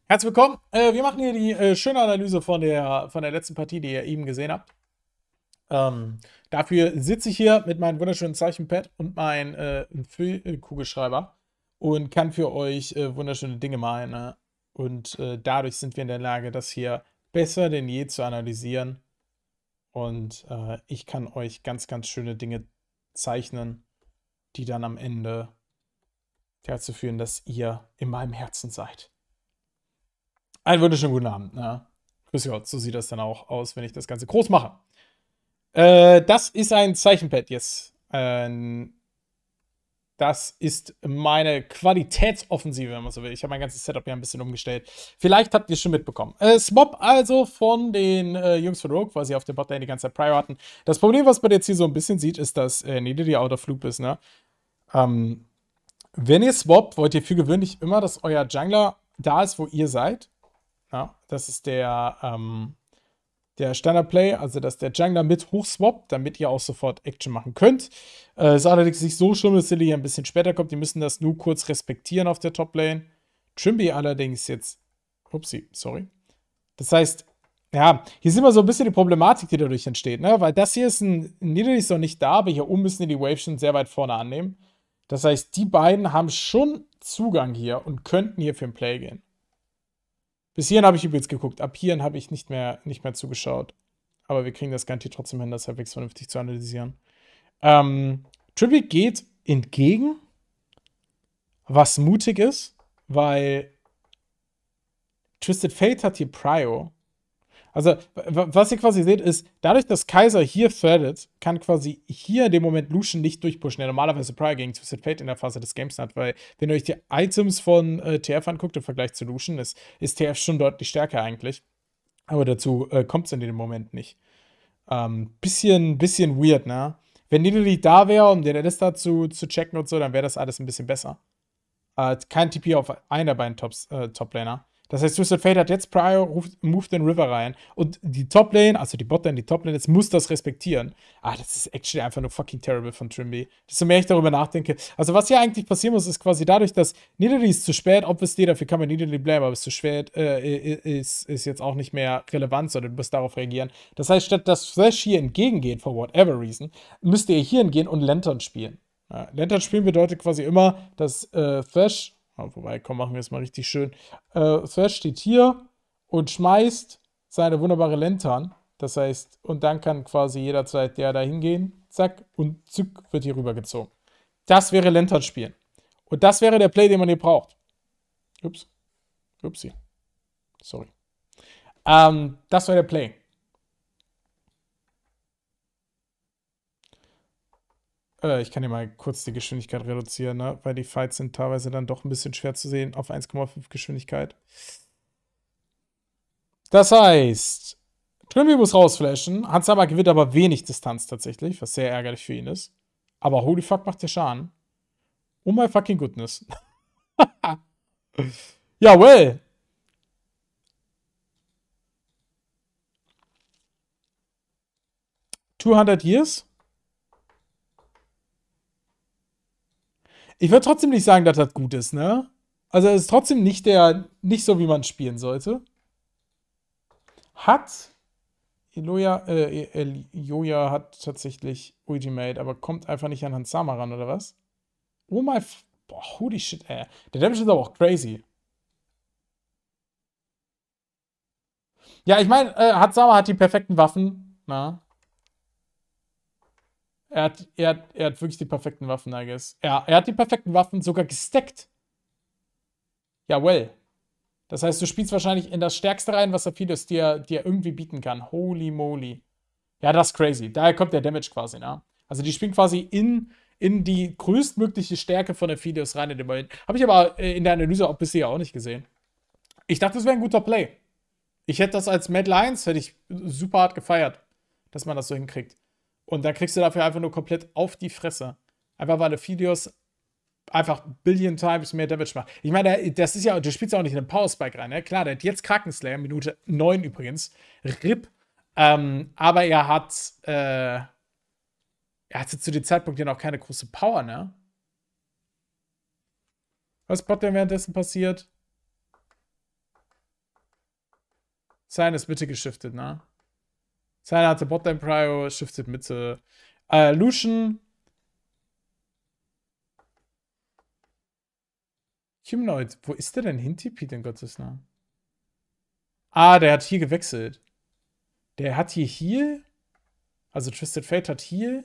Herzlich willkommen. Äh, wir machen hier die äh, schöne Analyse von der, von der letzten Partie, die ihr eben gesehen habt. Ähm, dafür sitze ich hier mit meinem wunderschönen Zeichenpad und meinem äh, Füllkugelschreiber und kann für euch äh, wunderschöne Dinge malen. Ne? Und äh, dadurch sind wir in der Lage, das hier besser denn je zu analysieren. Und äh, ich kann euch ganz, ganz schöne Dinge zeichnen, die dann am Ende dazu führen, dass ihr in meinem Herzen seid. Einen wunderschönen guten Abend. Ne? Grüß Gott, so sieht das dann auch aus, wenn ich das Ganze groß mache. Äh, das ist ein Zeichenpad jetzt. Ähm, das ist meine Qualitätsoffensive, wenn man so will. Ich habe mein ganzes Setup ja ein bisschen umgestellt. Vielleicht habt ihr es schon mitbekommen. Äh, Swap also von den äh, Jungs von Rogue, weil sie auf dem Botlane die ganze Zeit Prior hatten. Das Problem, was man jetzt hier so ein bisschen sieht, ist, dass äh, Nede die Out of Loop ist. Ne? Ähm, wenn ihr swappt, wollt ihr für gewöhnlich immer, dass euer Jungler da ist, wo ihr seid. Ja, ne? das ist der ähm, der Standard-Play, also dass der Jungler mit hochswappt, damit ihr auch sofort Action machen könnt. Äh, ist allerdings nicht so schlimm, dass Silly hier ein bisschen später kommt. Die müssen das nur kurz respektieren auf der Top-Lane. Trimby allerdings jetzt. Upsi, sorry. Das heißt, ja, hier sind wir so ein bisschen die Problematik, die dadurch entsteht, ne? Weil das hier ist ein Niederlich noch nicht da, aber hier oben müssen die die Waves schon sehr weit vorne annehmen. Das heißt, die beiden haben schon Zugang hier und könnten hier für ein Play gehen. Bis hierhin habe ich übrigens geguckt. Ab hierhin habe ich nicht mehr, nicht mehr zugeschaut. Aber wir kriegen das Ganze trotzdem hin, das halbwegs vernünftig zu analysieren. Ähm, Triple geht entgegen, was mutig ist, weil Twisted Fate hat hier Prio also, was ihr quasi seht, ist, dadurch, dass Kaiser hier threadet, kann quasi hier in dem Moment Lucian nicht durchpushen, der normalerweise Prior gegen Twisted Fate in der Phase des Games hat, weil, wenn ihr euch die Items von äh, TF anguckt im Vergleich zu Lucian, ist, ist TF schon deutlich stärker eigentlich. Aber dazu äh, kommt es in dem Moment nicht. Ähm, bisschen, bisschen weird, ne? Wenn Nidalee da wäre, um den Alistair zu, zu checken und so, dann wäre das alles ein bisschen besser. Äh, kein TP auf einer beiden Tops, äh, Top-Laner. Das heißt, Twisted Fate hat jetzt Prior, ruft, move den River rein und die Toplane, also die Botlane, die Toplane, jetzt muss das respektieren. Ah, das ist actually einfach nur fucking terrible von Trimby. Desto mehr ich darüber nachdenke. Also, was hier eigentlich passieren muss, ist quasi dadurch, dass Nidalee ist zu spät, obviously, dafür kann man Nidalee bleiben, aber ist zu spät, äh, ist, ist jetzt auch nicht mehr relevant, sondern du musst darauf reagieren. Das heißt, statt dass Thresh hier entgegengeht, for whatever reason, müsst ihr hier hingehen und Lantern spielen. Ja, Lantern spielen bedeutet quasi immer, dass äh, Thresh wobei, komm, machen wir es mal richtig schön. Äh, Thresh steht hier und schmeißt seine wunderbare Lentern. Das heißt, und dann kann quasi jederzeit der da hingehen, zack, und zück wird hier rübergezogen. Das wäre Lentern spielen. Und das wäre der Play, den man hier braucht. Ups. Upsi. Sorry. Ähm, das wäre der Play. Äh, ich kann hier mal kurz die Geschwindigkeit reduzieren, ne? weil die Fights sind teilweise dann doch ein bisschen schwer zu sehen auf 1,5 Geschwindigkeit. Das heißt, Trimby muss rausflashen. Hans aber gewinnt aber wenig Distanz tatsächlich, was sehr ärgerlich für ihn ist. Aber holy fuck macht der Schaden. Oh my fucking goodness. ja, well. Two hundred years? Ich würde trotzdem nicht sagen, dass das gut ist, ne? Also es ist trotzdem nicht der, nicht so, wie man spielen sollte. Hat Eloja, äh, e-, El hat tatsächlich Uji Made, aber kommt einfach nicht an Hansama ran, oder was? Oh my, boah, holy shit, ey. Der Damage ist aber auch crazy. Ja, ich meine, äh, Hansama hat die perfekten Waffen, na? Er hat, er, hat, er hat wirklich die perfekten Waffen, I guess. Ja, er hat die perfekten Waffen sogar gesteckt. Ja, well. Das heißt, du spielst wahrscheinlich in das Stärkste rein, was Aphelios dir, dir irgendwie bieten kann. Holy moly. Ja, das ist crazy. Daher kommt der Damage quasi, ne? Also die spielen quasi in, in die größtmögliche Stärke von Aphidius rein in dem Moment. Habe ich aber äh, in der Analyse auch bisher auch nicht gesehen. Ich dachte, das wäre ein guter Play. Ich hätte das als Mad Lions, hätte ich super hart gefeiert, dass man das so hinkriegt. Und dann kriegst du dafür einfach nur komplett auf die Fresse. Einfach weil Ophidios einfach Billion Times mehr Damage macht. Ich meine, das ist ja, du spielst ja auch nicht in einen Power Spike rein, ne? Klar, der hat jetzt Kraken Slayer, Minute 9 übrigens. RIP. Ähm, aber er hat, äh, er hatte zu dem Zeitpunkt ja noch keine große Power, ne? Was Bot denn währenddessen passiert? Sein ist bitte geschiftet, ne? Snyder hatte Botlane Prio, shifted Mitte. Äh, Lucian. Humanoid, wo ist der denn hin, Tipit, in Gottes Namen? Ah, der hat hier gewechselt. Der hat hier Heal. Also Twisted Fate hat Heal.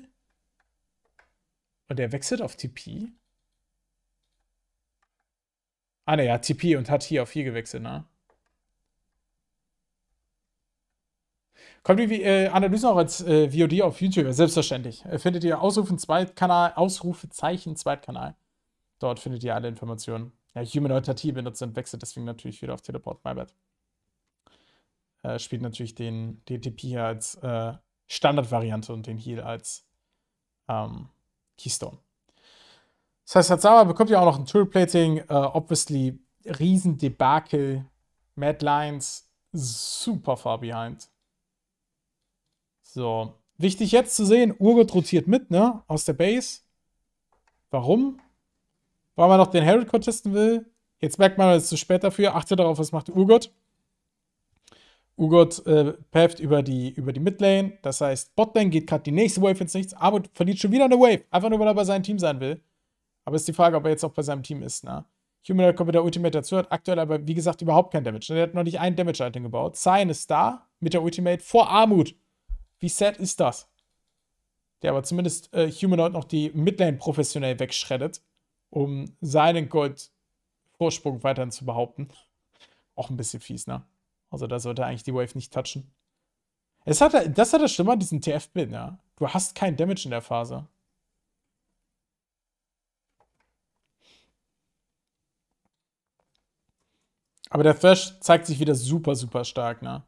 Und der wechselt auf TP. Ah, ne, er hat TP und hat hier auf hier gewechselt, ne? Kommt die äh, Analysen auch als äh, VOD auf YouTube? Selbstverständlich. Äh, findet ihr Ausrufen Zweitkanal, Ausrufezeichen Zweitkanal. Dort findet ihr alle Informationen. Ja, Humanoid HT benutzt und wechselt deswegen natürlich wieder auf Teleport, my bad. Äh, spielt natürlich den DTP hier als äh, Standardvariante und den Heal als ähm, Keystone. Das heißt, Hatzawa bekommt ja auch noch ein Toolplating, äh, obviously Riesendebakel, Mad Lions, super far behind. So, wichtig jetzt zu sehen, Urgot rotiert mit, ne? Aus der Base. Warum? Weil man noch den Herald contesten will. Jetzt merkt man, es ist zu spät dafür. Achte darauf, was macht Urgot. Urgot äh, paft über die, über die Midlane. Das heißt, Botlane geht gerade die nächste Wave ins Nichts, aber verliert schon wieder eine Wave. Einfach nur, weil er bei seinem Team sein will. Aber ist die Frage, ob er jetzt auch bei seinem Team ist, ne? Humanoid kommt mit der Ultimate dazu, hat aktuell aber, wie gesagt, überhaupt kein Damage. Er hat noch nicht ein Damage-Item gebaut. Sein ist da mit der Ultimate vor Armut. Wie sad ist das? Der aber zumindest äh, Humanoid noch die Midlane professionell wegschreddet, um seinen Gold-Vorsprung weiterhin zu behaupten. Auch ein bisschen fies, ne? Also da sollte er eigentlich die Wave nicht touchen. Es hat, das hat das Schlimme an diesem TF-Bin, ja. Du hast kein Damage in der Phase. Aber der Thresh zeigt sich wieder super, super stark, ne?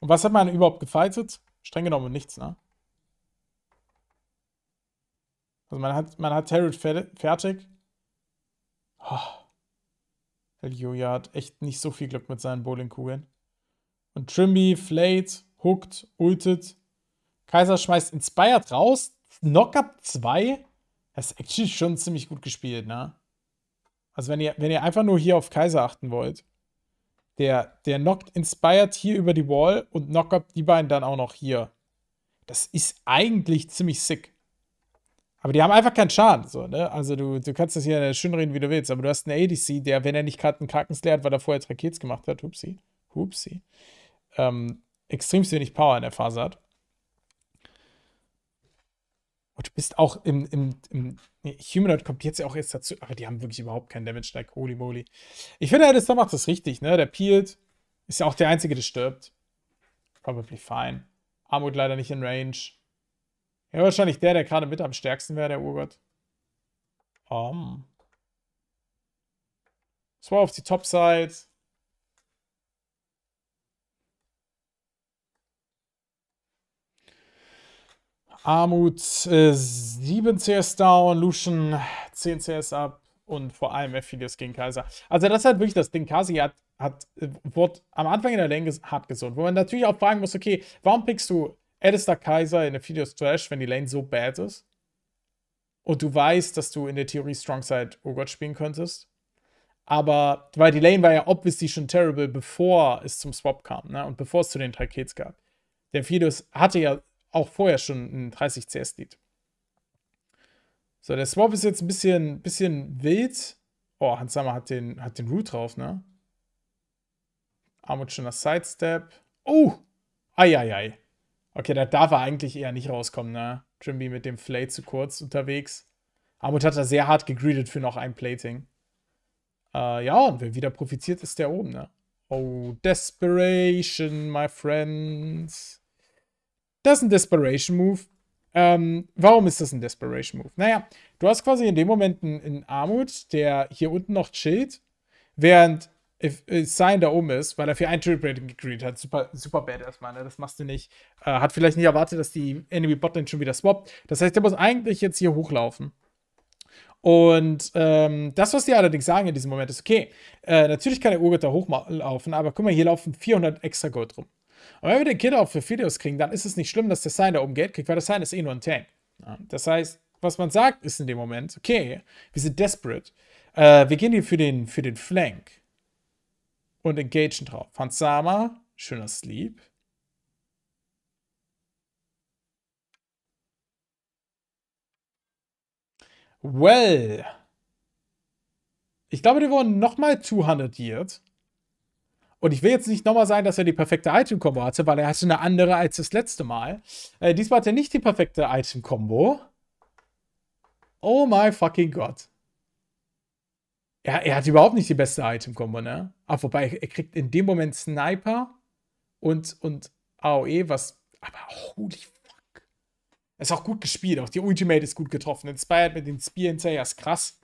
Und was hat man überhaupt gefightet? streng genommen nichts, ne? Also man hat, man hat Herod fertig. Oh. Elioja hat echt nicht so viel Glück mit seinen Bowlingkugeln. Und Trimby flayed, hooked, ultet. Kaiser schmeißt Inspired raus. Knockup 2. Das ist actually schon ziemlich gut gespielt, ne? Also wenn ihr, wenn ihr einfach nur hier auf Kaiser achten wollt. Der, der knockt Inspired hier über die Wall und knockt die beiden dann auch noch hier. Das ist eigentlich ziemlich sick. Aber die haben einfach keinen Schaden. So, ne? Also du, du kannst das hier schön reden, wie du willst, aber du hast einen ADC, der, wenn er nicht gerade einen Kacken hat, weil er vorher Trakets gemacht hat, hupsi, hupsi, ähm, extremst wenig Power in der Phase hat. Und du bist auch im, im, im nee, Humanoid kommt jetzt ja auch jetzt dazu, aber die haben wirklich überhaupt keinen Damage Strike. Holy moly. Ich finde, Alistair macht das richtig, ne? Der peelt. Ist ja auch der Einzige, der stirbt. Probably fine. Armut leider nicht in Range. Ja, wahrscheinlich der, der gerade mit am stärksten wäre, der Urgott. Um. Das war auf die Top-Side. Armut äh, 7 CS down, Lucian 10 CS up und vor allem f gegen Kaiser. Also das ist halt wirklich das Ding. Kasi hat, hat wird am Anfang in der Lane hart gesund, wo man natürlich auch fragen muss, okay, warum pickst du Alistair Kaiser in Aphelios Trash, wenn die Lane so bad ist? Und du weißt, dass du in der Theorie Strongside Oh Gott spielen könntest. Aber, weil die Lane war ja obviously schon terrible, bevor es zum Swap kam, ne? Und bevor es zu den drei Kills gab. Der Fidus hatte ja auch vorher schon ein 30 CS liegt. So, der Swap ist jetzt ein bisschen, bisschen wild. Oh, Hans Sammer hat den, hat den Root drauf, ne? Armut schöner Sidestep. Oh! Eieiei. Okay, da darf er eigentlich eher nicht rauskommen, ne? Trimby mit dem Flay zu kurz unterwegs. Armut hat er sehr hart gegreedet für noch ein Plating. Äh, ja, und wer wieder profitiert, ist der oben, ne? Oh, Desperation, my friends. Das ist ein Desperation-Move. Ähm, warum ist das ein Desperation-Move? Naja, du hast quasi in dem Moment einen, Armut, der hier unten noch chillt, während if, if äh, Sign da oben ist, weil er für ein Trip-Rating gegreed hat. Super, super bad erstmal, ne? das machst du nicht. Äh, hat vielleicht nicht erwartet, dass die Enemy-Botlane schon wieder swappt. Das heißt, der muss eigentlich jetzt hier hochlaufen. Und ähm, das, was die allerdings sagen in diesem Moment, ist, okay, äh, natürlich kann der Urgott da hochlaufen, aber guck mal, hier laufen 400 extra Gold rum. Und wenn wir den Kid auch für Videos kriegen, dann ist es nicht schlimm, dass der Sign da oben Geld kriegt, weil der Sign ist eh nur ein Tank. Das heißt, was man sagt, ist in dem Moment, okay, wir sind desperate. Äh, wir gehen hier für den, für den Flank und engagen drauf. Hansama, schöner Sleep. Well. Ich glaube, die wurden nochmal 200 years. Und ich will jetzt nicht nochmal sagen, dass er die perfekte Item-Kombo hatte, weil er hatte eine andere als das letzte Mal. Äh, diesmal hat er nicht die perfekte Item-Kombo. Oh my fucking Gott. Er, er hat überhaupt nicht die beste Item-Kombo, ne? Aber ah, wobei, er kriegt in dem Moment Sniper und, und AOE, was. Aber holy fuck. Ist auch gut gespielt, auch die Ultimate ist gut getroffen. Inspired mit den Spear hinterher ist krass.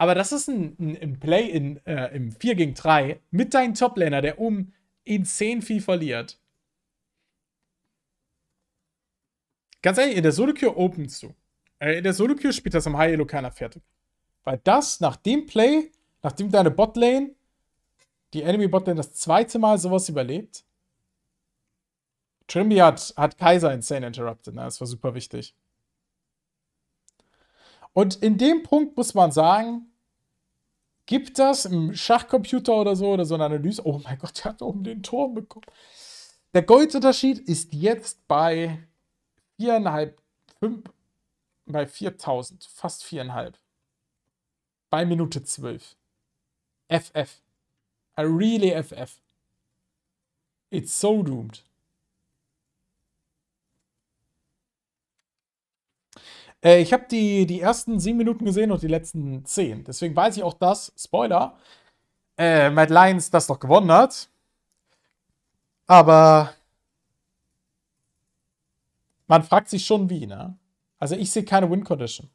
Aber das ist ein, ein, ein Play in, äh, im 4 gegen 3 mit deinem Toplaner, der um in 10 viel verliert. Ganz ehrlich, in der Solo-Cure openst du. Äh, in der Solo-Cure spielt das am High-Elo keiner fertig. Weil das nach dem Play, nachdem deine Botlane, die Enemy-Botlane das zweite Mal sowas überlebt, Trimby hat, hat Kaiser insane interrupted. Ne? Das war super wichtig. Und in dem Punkt muss man sagen, gibt das im Schachcomputer oder so oder so eine Analyse. Oh mein Gott, der hat oben den Turm bekommen. Der Goldunterschied ist jetzt bei viereinhalb, fünf, bei 4000, fast viereinhalb. Bei Minute 12. FF. I really FF. It's so doomed. Äh, ich habe die, die ersten sieben Minuten gesehen und die letzten zehn. Deswegen weiß ich auch dass, Spoiler, äh, Matt Lyons das doch gewonnen hat. Aber man fragt sich schon wie, ne? Also ich sehe keine Win-Condition.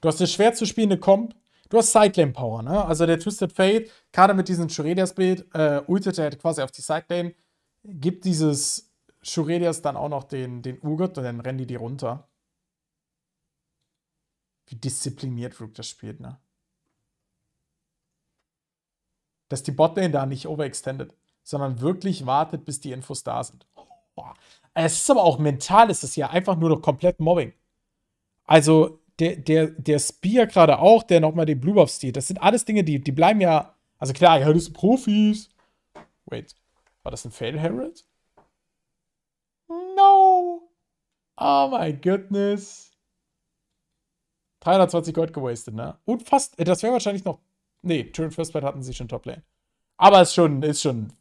Du hast eine schwer zu spielende Comp. Du hast Sidelane Power, ne? Also der Twisted Fate, gerade mit diesem Shuredias Bild, äh, ultet er quasi auf die Sidelane, gibt dieses Shurelias dann auch noch den, den Urgot und dann rennen die die runter. Wie diszipliniert Rook das spielt, ne? Dass die Botlane da nicht overextended, sondern wirklich wartet, bis die Infos da sind. Boah. Es ist aber auch mental, ist das hier einfach nur noch komplett Mobbing. Also der, der, der Spear gerade auch, der nochmal den Blue Buff steht, das sind alles Dinge, die, die bleiben ja. Also klar, ja, das sind Profis. Wait, war das ein Fail Herald? No! Oh my goodness. 320 Gold gewastet, ne? Und fast, äh, das wäre wahrscheinlich noch. Nee, Turn First Blood hatten sie schon Top Lane. Aber ist schon, ist schon.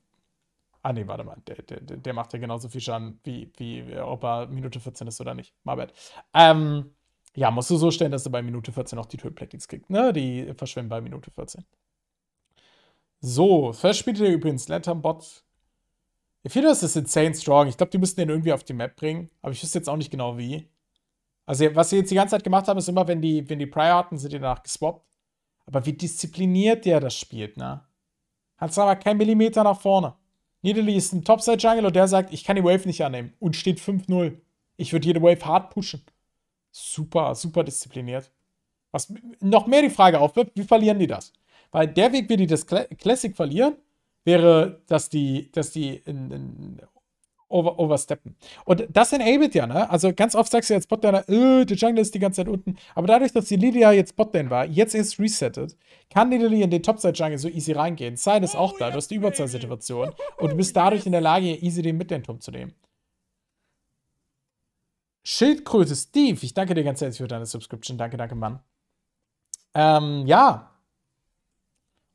Ah nee, warte mal, der, der, der macht ja genauso viel Schaden, wie, wie ob er Minute 14 ist oder nicht. My bad. Ähm, ja, musst du so stellen, dass du bei Minute 14 auch die Turn-Platins kriegst, ne? Die verschwinden bei Minute 14. So, verspielt ihr übrigens Lantern Bot der Feders ist insane strong. Ich glaube, die müssten den irgendwie auf die Map bringen. Aber ich wüsste jetzt auch nicht genau wie. Also, was sie jetzt die ganze Zeit gemacht haben, ist immer, wenn die, wenn die Prior hatten, sind die danach geswappt. Aber wie diszipliniert der das spielt, ne? Hat aber keinen Millimeter nach vorne. Niederli ist ein Topside-Jungle und der sagt, ich kann die Wave nicht annehmen. Und steht 5-0. Ich würde jede Wave hart pushen. Super, super diszipliniert. Was noch mehr die Frage aufwirft, wie verlieren die das? Weil der Weg, wie die das Classic verlieren, wäre, dass die, dass die in, in over, oversteppen. Und das enabled ja, ne? Also ganz oft sagst du jetzt Botlaner, äh, der Jungle ist die ganze Zeit unten. Aber dadurch, dass die Lilia jetzt Botlane war, jetzt ist resettet, kann die Lilia in den Topside-Jungle so easy reingehen. Sein ist auch da, du hast die Überzahlsituation und du bist dadurch in der Lage, easy den Midlane-Turm zu nehmen. Schildkröte Steve, ich danke dir ganz herzlich für deine Subscription. Danke, danke, Mann. Ähm, ja,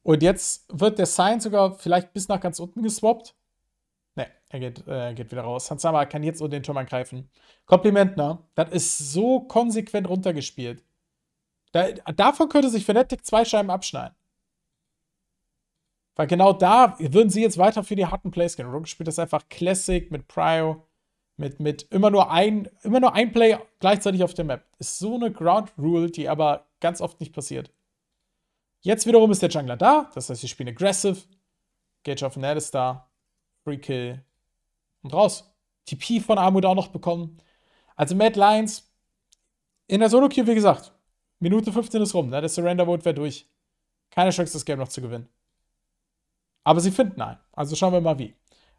und jetzt wird der Sign sogar vielleicht bis nach ganz unten geswappt. Ne, er geht, äh, geht wieder raus. Hansama kann jetzt unter den Turm angreifen. Kompliment, ne? Das ist so konsequent runtergespielt. Da, davon könnte sich Fnatic zwei Scheiben abschneiden. Weil genau da würden sie jetzt weiter für die harten Plays gehen. Rogue spielt das einfach Classic mit Prio, mit, mit immer, nur ein, immer nur ein Play gleichzeitig auf der Map. Ist so eine Ground Rule, die aber ganz oft nicht passiert. Jetzt wiederum ist der Jungler da, das heißt, wir spielen aggressive, Gage of ist da, Free Kill und raus. TP von Armut auch noch bekommen. Also Mad Lions in der Solo-Queue, wie gesagt, Minute 15 ist rum, ne? der Surrender-Vote wäre durch. Keine Chance, das Game noch zu gewinnen. Aber sie finden einen, also schauen wir mal wie.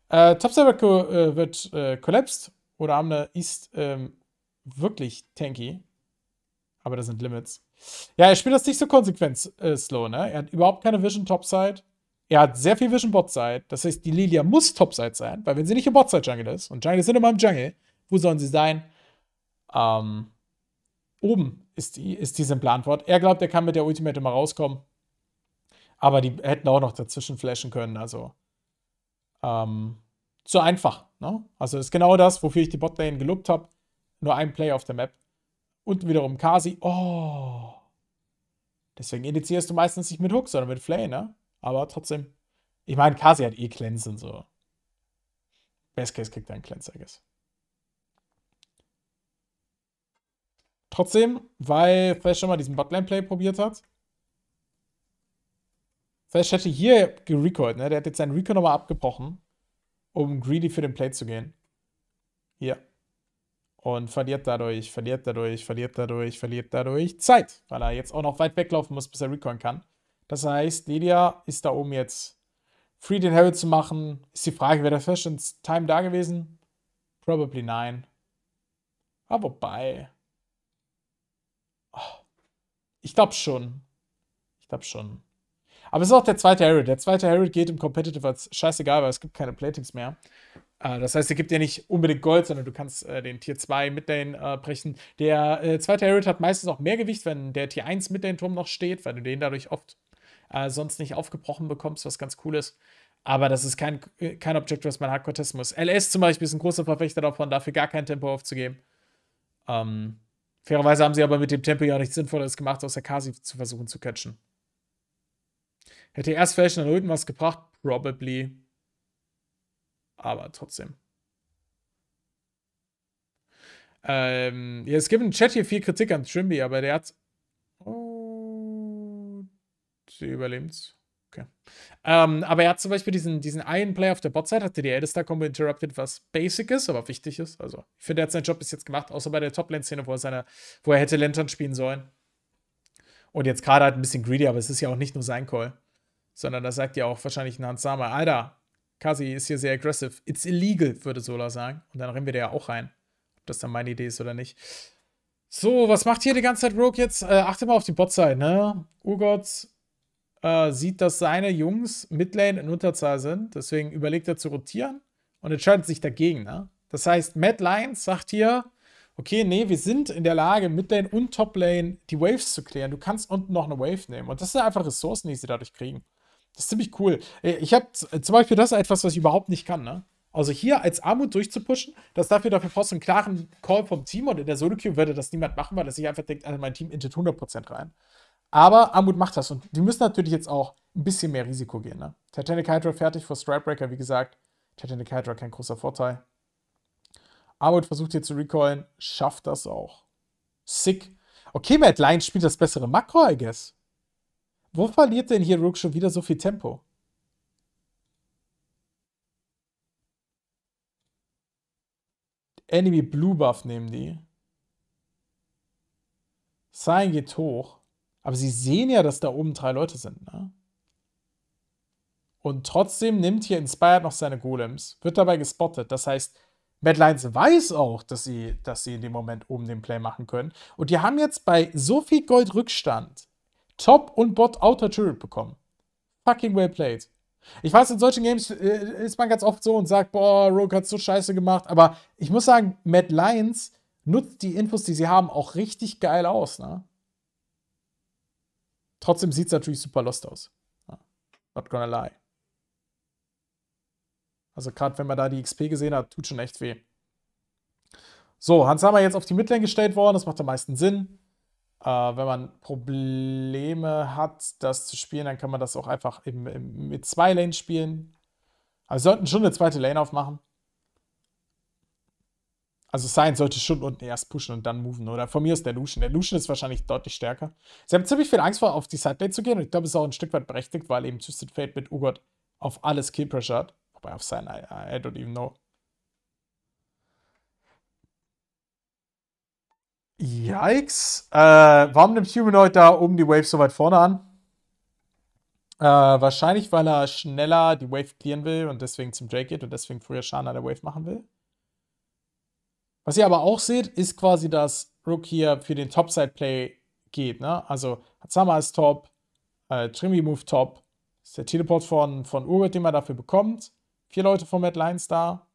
Äh, Top Server äh, wird äh, collapsed oder Amner ist ähm, wirklich tanky. Aber da sind Limits. Ja, er spielt das nicht so konsequent äh, slow, ne? Er hat überhaupt keine Vision Topside. Er hat sehr viel Vision Botside. Das heißt, die Lilia muss Topside sein, weil wenn sie nicht im Botside-Jungle ist, und Jungle sind immer im Jungle, wo sollen sie sein? Ähm, oben ist die, ist die simple Antwort. Er glaubt, er kann mit der Ultimate immer rauskommen. Aber die hätten auch noch dazwischen flashen können, also. Ähm, zu einfach, ne? Also ist genau das, wofür ich die Botlane gelobt habe. Nur ein Play auf der Map und wiederum Kasi. Oh. Deswegen indizierst du meistens nicht mit Hook, sondern mit Flay, ne? Aber trotzdem. Ich meine, Kasi hat eh und so. Best Case kriegt er einen Cleanse, I guess. Trotzdem, weil Flash schon mal diesen Botlane-Play probiert hat. Flash hätte hier gerecoiled, ne? Der hat jetzt seinen Recall nochmal abgebrochen, um greedy für den Play zu gehen. Hier und verliert dadurch, verliert dadurch, verliert dadurch, verliert dadurch Zeit, weil er jetzt auch noch weit weglaufen muss, bis er recoin kann. Das heißt, Lydia ist da oben jetzt free den Herald zu machen. Ist die Frage, wäre der First in Time da gewesen? Probably nein. Aber ah, wobei. Ah, ich glaube schon. Ich glaube schon. Aber es ist auch der zweite Herald. Der zweite Herald geht im Competitive als scheißegal, weil es gibt keine Platings mehr. Äh, das heißt, er gibt dir nicht unbedingt Gold, sondern du kannst äh, den Tier 2 mit den äh, brechen. Der äh, zweite Herald hat meistens auch mehr Gewicht, wenn der Tier 1 mit den Turm noch steht, weil du den dadurch oft äh, sonst nicht aufgebrochen bekommst, was ganz cool ist. Aber das ist kein, äh, kein Objective, was man hat, testen muss. LS zum Beispiel ist ein großer Verfechter davon, dafür gar kein Tempo aufzugeben. Ähm, fairerweise haben sie aber mit dem Tempo ja nichts Sinnvolles gemacht, außer Kasi zu versuchen zu catchen. Hätte erst vielleicht noch irgendwas gebracht? Probably aber trotzdem. Ähm, ja, es gibt im Chat hier viel Kritik an Trimby, aber der hat. Oh, sie überleben's. Okay. Ähm, aber er hat zum Beispiel diesen, diesen einen Player auf der Botside, hatte die Eldestar-Combo interrupted, was basic ist, aber wichtig ist. Also, ich finde, er hat seinen Job bis jetzt gemacht, außer bei der Top-Lane-Szene, wo er wo er hätte Lantern spielen sollen. Und jetzt gerade halt ein bisschen greedy, aber es ist ja auch nicht nur sein Call, sondern das sagt ja auch wahrscheinlich ein Hans Sama, Alter, Kasi ist hier sehr aggressive. It's illegal, würde Sola sagen. Und dann rennen wir da ja auch rein. Ob das dann meine Idee ist oder nicht. So, was macht hier die ganze Zeit Rogue jetzt? Äh, achte mal auf die Bot-Side, ne? Urgott äh, sieht, dass seine Jungs Midlane in Unterzahl sind. Deswegen überlegt er zu rotieren und entscheidet sich dagegen, ne? Das heißt, Mad Lyons sagt hier, okay, nee, wir sind in der Lage, Midlane und Toplane die Waves zu klären. Du kannst unten noch eine Wave nehmen. Und das sind einfach Ressourcen, die sie dadurch kriegen. Das ist ziemlich cool. Äh, ich habe zum Beispiel das etwas, was ich überhaupt nicht kann, ne? Also hier als Armut durchzupuschen, dass dafür dafür brauchst du einen klaren Call vom Team und in der solo queue würde das niemand machen, weil das sich einfach denkt, also mein Team intet 100% rein. Aber Armut macht das und die müssen natürlich jetzt auch ein bisschen mehr Risiko gehen. Ne? Titanic Hydra fertig vor Strikebreaker, wie gesagt. Titanic Hydra kein großer Vorteil. Armut versucht hier zu recoilen, schafft das auch. Sick. Okay, Mad Lion spielt das bessere Makro, I guess. Wo verliert denn hier Rook schon wieder so viel Tempo? Enemy Blue Buff nehmen die. Sein geht hoch. Aber sie sehen ja, dass da oben drei Leute sind, ne? Und trotzdem nimmt hier Inspired noch seine Golems, wird dabei gespottet. Das heißt, Mad Lions weiß auch, dass sie, dass sie in dem Moment oben den Play machen können. Und die haben jetzt bei so viel Gold Rückstand Top- und Bot-Outer-Turret bekommen. Fucking well played. Ich weiß, in solchen Games äh, ist man ganz oft so und sagt, boah, Rogue hat so scheiße gemacht. Aber ich muss sagen, Mad Lions nutzt die Infos, die sie haben, auch richtig geil aus. Ne? Trotzdem sieht es natürlich super lost aus. Not gonna lie. Also gerade wenn man da die XP gesehen hat, tut schon echt weh. So, Hans Hammer jetzt auf die Midlane gestellt worden, das macht am meisten Sinn äh, wenn man Probleme hat, das zu spielen, dann kann man das auch einfach im, im, mit zwei Lanes spielen. Also sollten schon eine zweite Lane aufmachen. Also Science sollte schon unten erst pushen und dann moven. Oder von mir ist der Lucian. Der Lucian ist wahrscheinlich deutlich stärker. Sie haben ziemlich viel Angst vor, auf die Sidelane zu gehen. Und ich glaube, es ist auch ein Stück weit berechtigt, weil eben Twisted Fate mit Ugot auf alles Kill Pressure hat. Wobei auf sein, I, I don't even know. Yikes. Äh, warum nimmt Humanoid da oben die Wave so weit vorne an? Äh, wahrscheinlich, weil er schneller die Wave clearen will und deswegen zum Drake geht und deswegen früher Schaden an der Wave machen will. Was ihr aber auch seht, ist quasi, dass Rook hier für den Topside-Play geht. Ne? Also Hatsama ist top, äh, Trimby Move top, ist der Teleport von, von Urgot, den man dafür bekommt. Vier Leute von Mad Lions da.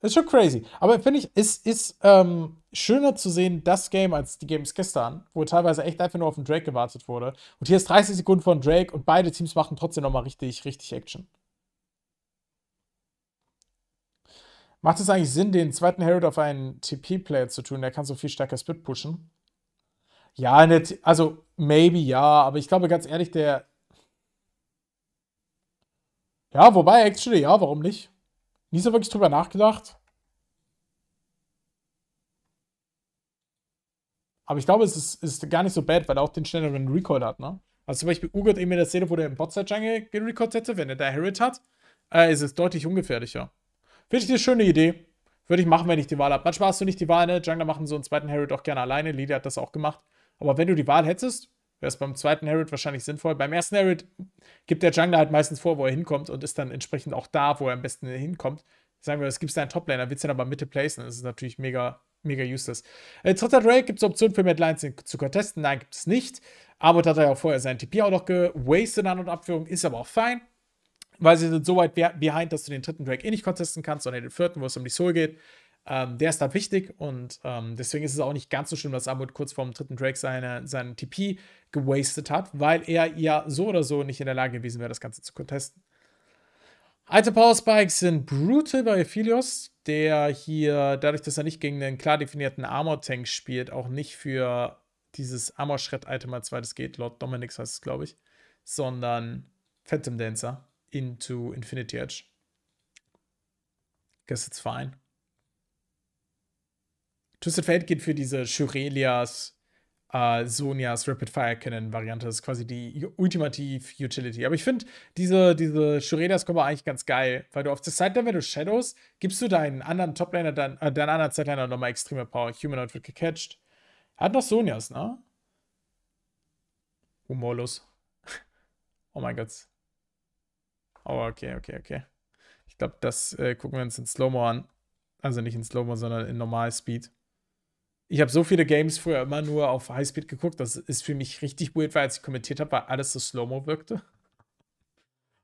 Das ist schon crazy. Aber finde ich, es ist, ähm, schöner zu sehen, das Game, als die Games gestern, wo teilweise echt einfach nur auf den Drake gewartet wurde. Und hier ist 30 Sekunden von Drake und beide Teams machen trotzdem nochmal richtig, richtig Action. Macht es eigentlich Sinn, den zweiten Herald auf einen TP-Player zu tun? Der kann so viel stärker Split pushen. Ja, nicht, also maybe ja, aber ich glaube ganz ehrlich, der. Ja, wobei, actually, ja, warum nicht? Nie so wirklich drüber nachgedacht. Aber ich glaube, es ist, ist gar nicht so bad, weil er auch den schnelleren Recoil hat, ne? Also zum Beispiel eben in der Szene, wo der im Botzer-Jungle gerecordet hätte, wenn er da Herod hat, äh, ist es deutlich ungefährlicher. Finde ich eine schöne Idee. Würde ich machen, wenn ich die Wahl habe. Manchmal hast du nicht die Wahl, ne? Jungler machen so einen zweiten Herod auch gerne alleine. Lili hat das auch gemacht. Aber wenn du die Wahl hättest, Wäre es beim zweiten Herald wahrscheinlich sinnvoll. Beim ersten Herald gibt der Jungler halt meistens vor, wo er hinkommt und ist dann entsprechend auch da, wo er am besten hinkommt. Sagen wir, es gibt einen Toplaner, willst du dann aber Mitte placen, das ist natürlich mega, mega useless. Äh, dritter Drake, gibt es Optionen für Mad Lions zu contesten? Nein, gibt es nicht. Aber hat er ja auch vorher seinen TP auch noch gewastet an und Abführung, ist aber auch fein. Weil sie sind so weit behind, dass du den dritten Drake eh nicht contesten kannst, sondern den vierten, wo es um die Soul geht. Ähm, der ist da wichtig und ähm, deswegen ist es auch nicht ganz so schlimm, dass Amut kurz vorm dritten Drake seine, seinen TP gewastet hat, weil er ja so oder so nicht in der Lage gewesen wäre, das Ganze zu contesten. Alte Power Spikes sind brutal bei Ephelios, der hier, dadurch, dass er nicht gegen einen klar definierten Armor-Tank spielt, auch nicht für dieses armor schritt item als zweites geht, Lord Dominix heißt es, glaube ich, sondern Phantom Dancer into Infinity Edge. Guess it's fine. Twisted Fate geht für diese Shurelias, äh, Sonjas Rapid Fire Cannon Variante. Das ist quasi die ultimativ Utility. Aber ich finde, diese, diese Shurelias kommen eigentlich ganz geil, weil du auf der Side wenn du Shadows, gibst du deinen anderen Topliner, deinen, äh, deinen anderen Sideliner nochmal extreme Power. Humanoid wird gecatcht. Hat noch Sonias, ne? Humorlos. oh mein Gott. Oh, okay, okay, okay. Ich glaube, das äh, gucken wir uns in Slow-Mo an. Also nicht in Slow-Mo, sondern in Normal-Speed ich habe so viele Games früher immer nur auf Highspeed geguckt. Das ist für mich richtig weird, weil als ich kommentiert habe, weil alles so Slow-Mo wirkte.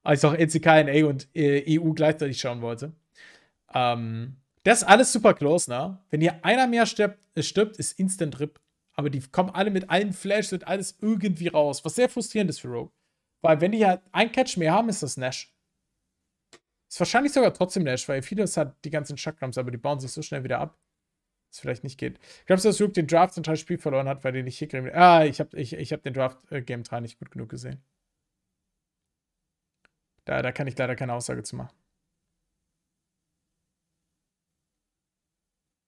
Als ich auch NCKNA und äh, EU gleichzeitig schauen wollte. Ähm, das ist alles super close, ne? Wenn hier einer mehr stirbt, äh, stirbt ist Instant Rip. Aber die kommen alle mit allen Flash, und alles irgendwie raus. Was sehr frustrierend ist für Rogue. Weil wenn die halt ein Catch mehr haben, ist das Nash. Ist wahrscheinlich sogar trotzdem Nash, weil Fidos hat die ganzen Chakrams, aber die bauen sich so schnell wieder ab es vielleicht nicht geht. Glaubst du, dass Luke den Draft zum Teil Spiel verloren hat, weil der nicht hickriegen Ah, ich habe ich, ich hab den Draft äh, Game 3 nicht gut genug gesehen. Da, da kann ich leider keine Aussage zu machen.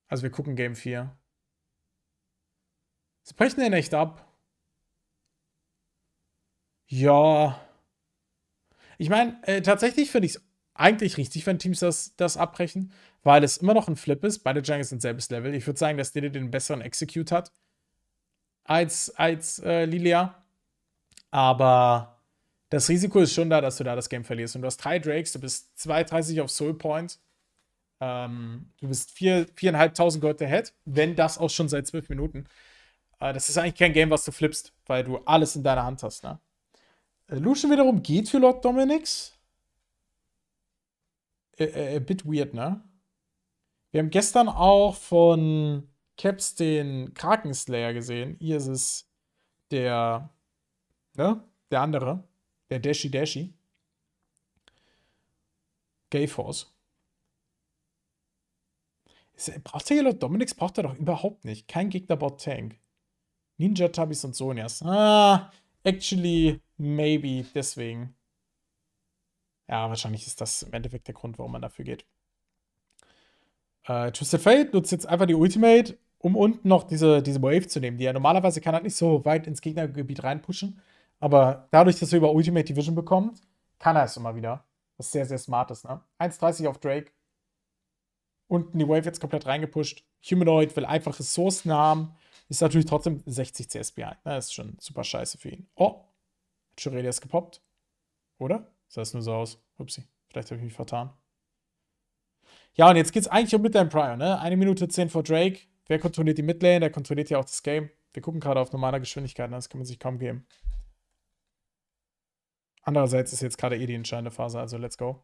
Also wir gucken Game 4. Sie brechen den echt ab. Ja. Ich meine, äh, tatsächlich finde ich es eigentlich richtig, wenn Teams das, das abbrechen, weil es immer noch ein Flip ist. Beide Giants sind selbes Level. Ich würde sagen, dass Dede den besseren Execute hat als, als äh, Lilia. Aber das Risiko ist schon da, dass du da das Game verlierst. Und du hast drei Drakes, du bist 2,30 auf Soul Point. Ähm, du bist 4.500 Gold ahead, wenn das auch schon seit zwölf Minuten. Äh, das ist eigentlich kein Game, was du flippst, weil du alles in deiner Hand hast. Ne? Äh, Lucian wiederum geht für Lord Dominix. Äh, äh, äh, bit weird, ne? Wir haben gestern auch von Caps den Krakenslayer gesehen. Hier ist es der, ne? Der andere. Der Dashi Dashi. Gay Force. Braucht er Yellow Dominix? Braucht er doch überhaupt nicht. Kein Gegner baut Tank. Ninja Tubbies und Sonias. Ah, actually, maybe, deswegen. Ja, wahrscheinlich ist das im Endeffekt der Grund, warum man dafür geht. Äh, Twisted Fate nutzt jetzt einfach die Ultimate, um unten noch diese, diese Wave zu nehmen, die er normalerweise kann halt nicht so weit ins Gegnergebiet reinpushen. Aber dadurch, dass er über Ultimate Division bekommt, kann er es immer wieder. Was sehr, sehr smart ist, ne? 1,30 auf Drake. Unten die Wave jetzt komplett reingepusht. Humanoid will einfach Ressourcen haben. Ist natürlich trotzdem 60 CS behind. Ne? Ist schon super scheiße für ihn. Oh, hat Churelius gepoppt. Oder? sah es nur so aus. Upsi, vielleicht habe ich mich vertan. Ja, und jetzt geht es eigentlich um Midlane Prior, ne? Eine Minute zehn vor Drake. Wer kontrolliert die Midlane? Der kontrolliert ja auch das Game. Wir gucken gerade auf normaler Geschwindigkeit, ne? das kann man sich kaum geben. Andererseits ist jetzt gerade eh die entscheidende Phase, also let's go.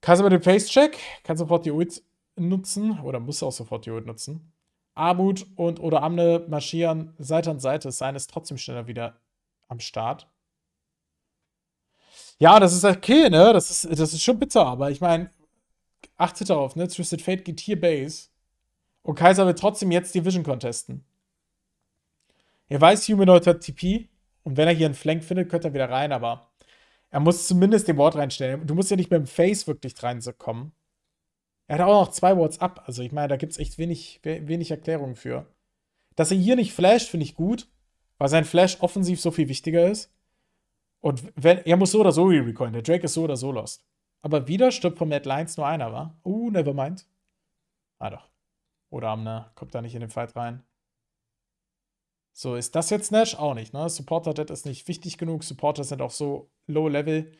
Kannst aber den Face-Check, kann sofort die Ult nutzen oder muss auch sofort die Ult nutzen. Armut und oder Amne marschieren Seite an Seite, Sein ist trotzdem schneller wieder am Start. Ja, das ist okay, ne? Das ist, das ist schon bitter, aber ich meine, achtet darauf, ne? Twisted Fate geht hier Base. Und Kaiser will trotzdem jetzt Division contesten. Er weiß, Humanoid hat TP. Und wenn er hier einen Flank findet, könnte er wieder rein, aber er muss zumindest den Ward reinstellen. Du musst ja nicht mit dem Face wirklich reinkommen. Er hat auch noch zwei Wards ab. Also ich meine, da gibt es echt wenig, wenig Erklärung für. Dass er hier nicht flasht, finde ich gut, weil sein Flash offensiv so viel wichtiger ist. Und wenn, er muss so oder so recoin. Der Drake ist so oder so lost. Aber wieder stirbt von Mad Lines nur einer, wa? Uh, never mind. Ah doch. Oder Amner kommt da nicht in den Fight rein. So, ist das jetzt Nash? Auch nicht, ne? Supporter Dead ist nicht wichtig genug. Supporter sind auch so low level,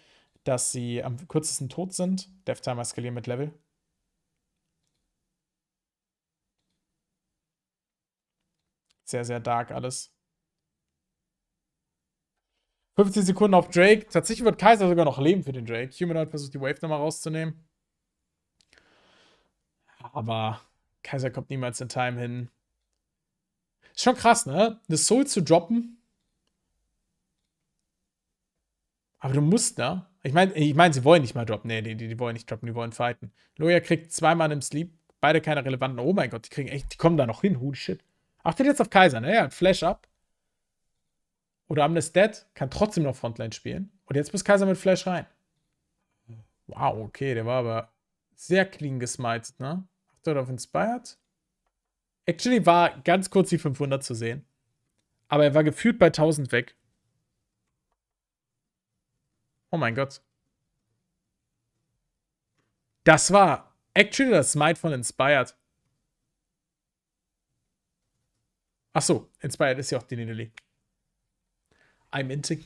dass sie am kürzesten tot sind. Death Timer skalieren mit Level. Sehr, sehr dark alles. 15 Sekunden auf Drake. Tatsächlich wird Kaiser sogar noch leben für den Drake. Humanoid versucht die Wave nochmal rauszunehmen. Aber Kaiser kommt niemals in Time hin. Ist schon krass, ne? Eine Soul zu droppen. Aber du musst, ne? Ich meine, ich mein, sie wollen nicht mal droppen. Ne, die, die, die wollen nicht droppen, die wollen fighten. Loya kriegt zweimal im Sleep. Beide keine relevanten. Oh mein Gott, die kriegen echt, die kommen da noch hin. Holy shit. Achtet jetzt auf Kaiser, ne? Ja, Flash ab oder Amnes Dead kann trotzdem noch Frontline spielen. Und jetzt muss Kaiser mit Flash rein. Wow, okay, der war aber sehr clean gesmited, ne? Achtet auf Inspired. Actually war ganz kurz die 500 zu sehen. Aber er war gefühlt bei 1000 weg. Oh mein Gott. Das war actually das Smite von Inspired. Ach so, Inspired ist ja auch die Nidalee. I'm into.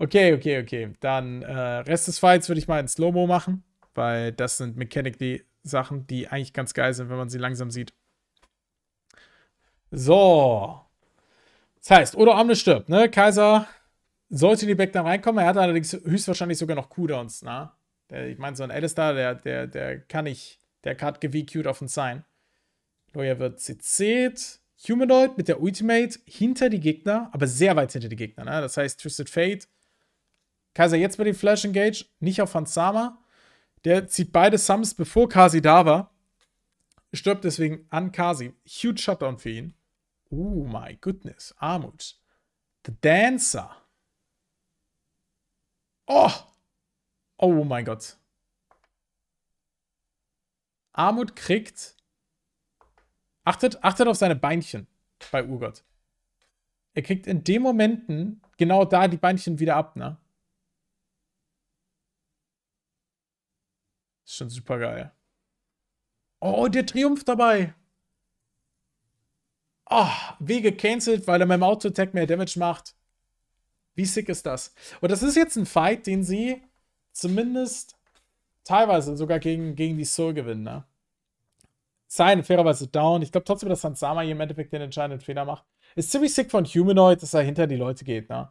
okay, okay, okay. Dann äh, Rest des Fights würde ich mal in Slow-Mo machen, weil das sind mechanically Sachen, die eigentlich ganz geil sind, wenn man sie langsam sieht. So. Das heißt, oder Omne stirbt, ne? Kaiser sollte in die dann reinkommen. Er hat allerdings höchstwahrscheinlich sogar noch Kudons, ne? Der, ich meine, so ein Alistar, der, der, der kann nicht. Der Card gewQ'd auf uns sein. Loya wird CC'd. Humanoid mit der Ultimate hinter die Gegner, aber sehr weit hinter die Gegner. Ne? Das heißt, Twisted Fate, Kaiser jetzt mit dem Flash Engage, nicht auf Hansama. Der zieht beide Sums, bevor Kasi da war. Stirbt deswegen an Kasi. Huge Shutdown für ihn. Oh my goodness. Armut. The Dancer. Oh! Oh mein Gott. Armut kriegt Achtet, achtet auf seine Beinchen bei Urgott. Er kriegt in den Momenten genau da die Beinchen wieder ab, ne? Ist schon super geil. Oh, der Triumph dabei. Oh, wie gecancelt, weil er mit dem Auto-Attack mehr Damage macht. Wie sick ist das? Und das ist jetzt ein Fight, den sie zumindest teilweise sogar gegen, gegen die Soul gewinnen, ne? sein, fairerweise down. Ich glaube trotzdem, dass Sansama hier im Endeffekt den entscheidenden Fehler macht. Ist ziemlich sick von Humanoid, dass er hinter die Leute geht, ne?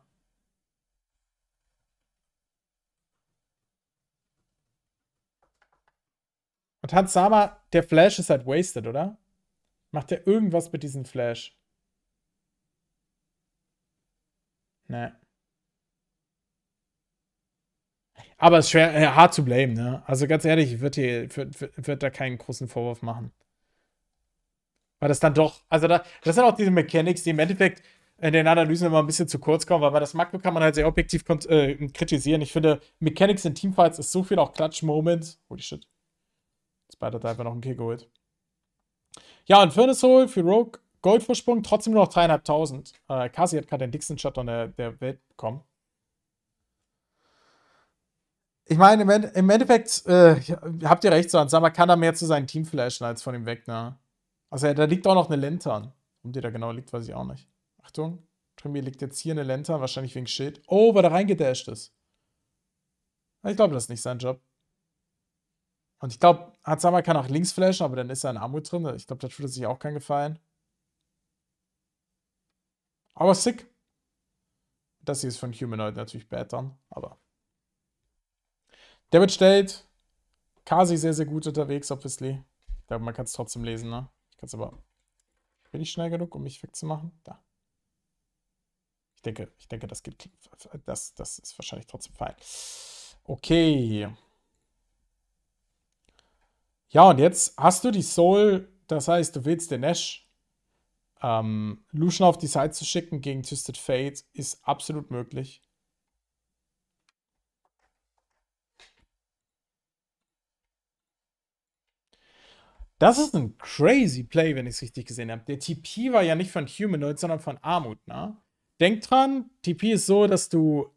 Und Hansama, der Flash ist halt wasted, oder? Macht er irgendwas mit diesem Flash? Ne. Aber es ist schwer, äh, hart zu blamen, ne? Also ganz ehrlich, ich würde würd, würd da keinen großen Vorwurf machen war das dann doch, also da, das sind auch diese Mechanics, die im Endeffekt in den Analysen immer ein bisschen zu kurz kommen, weil bei das Makro kann man halt sehr objektiv äh, kritisieren. Ich finde, Mechanics in Teamfights ist so viel auch Klatsch-Moments. Holy shit. Spider hat einfach noch einen Kill geholt. Ja, und Furnace Hole für Rogue Goldvorsprung, trotzdem nur noch 3.500. Äh, Kasi hat gerade den dicksten Shutdown der, der Welt bekommen. Ich meine, im, Endeffekt äh, habt ihr recht, so Ansama kann da mehr zu seinem Team flashen als von ihm weg, ne? Also da liegt auch noch eine Lente an. Um die da genau liegt, weiß ich auch nicht. Achtung, Trimier liegt jetzt hier eine Lente an, wahrscheinlich wegen Schild. Oh, weil er reingedasht ist. Ich glaube, das ist nicht sein Job. Und ich glaube, Hatsama kann nach links flashen, aber dann ist er in Armut drin. Ich glaube, da tut er sich auch keinen Gefallen. Aber sick. Das hier ist von Humanoid natürlich bad dann, aber. Damage State. Kasi sehr, sehr gut unterwegs, obviously. Ich glaube, man kann es trotzdem lesen, ne? Jetzt aber. Bin ich schnell genug, um mich wegzumachen? Da. Ich denke, ich denke, das gibt. Das, das ist wahrscheinlich trotzdem fein. Okay. Ja, und jetzt hast du die Soul, das heißt, du willst den Ash. Ähm, Lucian auf die Seite zu schicken gegen Twisted Fate ist absolut möglich. Das ist ein crazy Play, wenn ich es richtig gesehen habe. Der TP war ja nicht von Humanoid, sondern von Armut, ne? Denk dran, TP ist so, dass du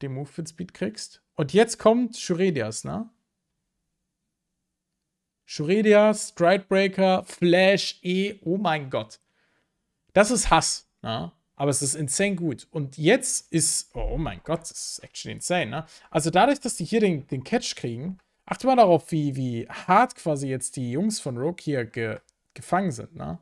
den Move Fit Speed kriegst. Und jetzt kommt Shuredias, ne? Shuredias, Stridebreaker, Flash, E, oh mein Gott. Das ist Hass, ne? Aber es ist insane gut. Und jetzt ist, oh mein Gott, das ist actually insane, ne? Also dadurch, dass die hier den, den Catch kriegen, achte mal darauf, wie, wie hart quasi jetzt die Jungs von Rogue hier ge gefangen sind, ne?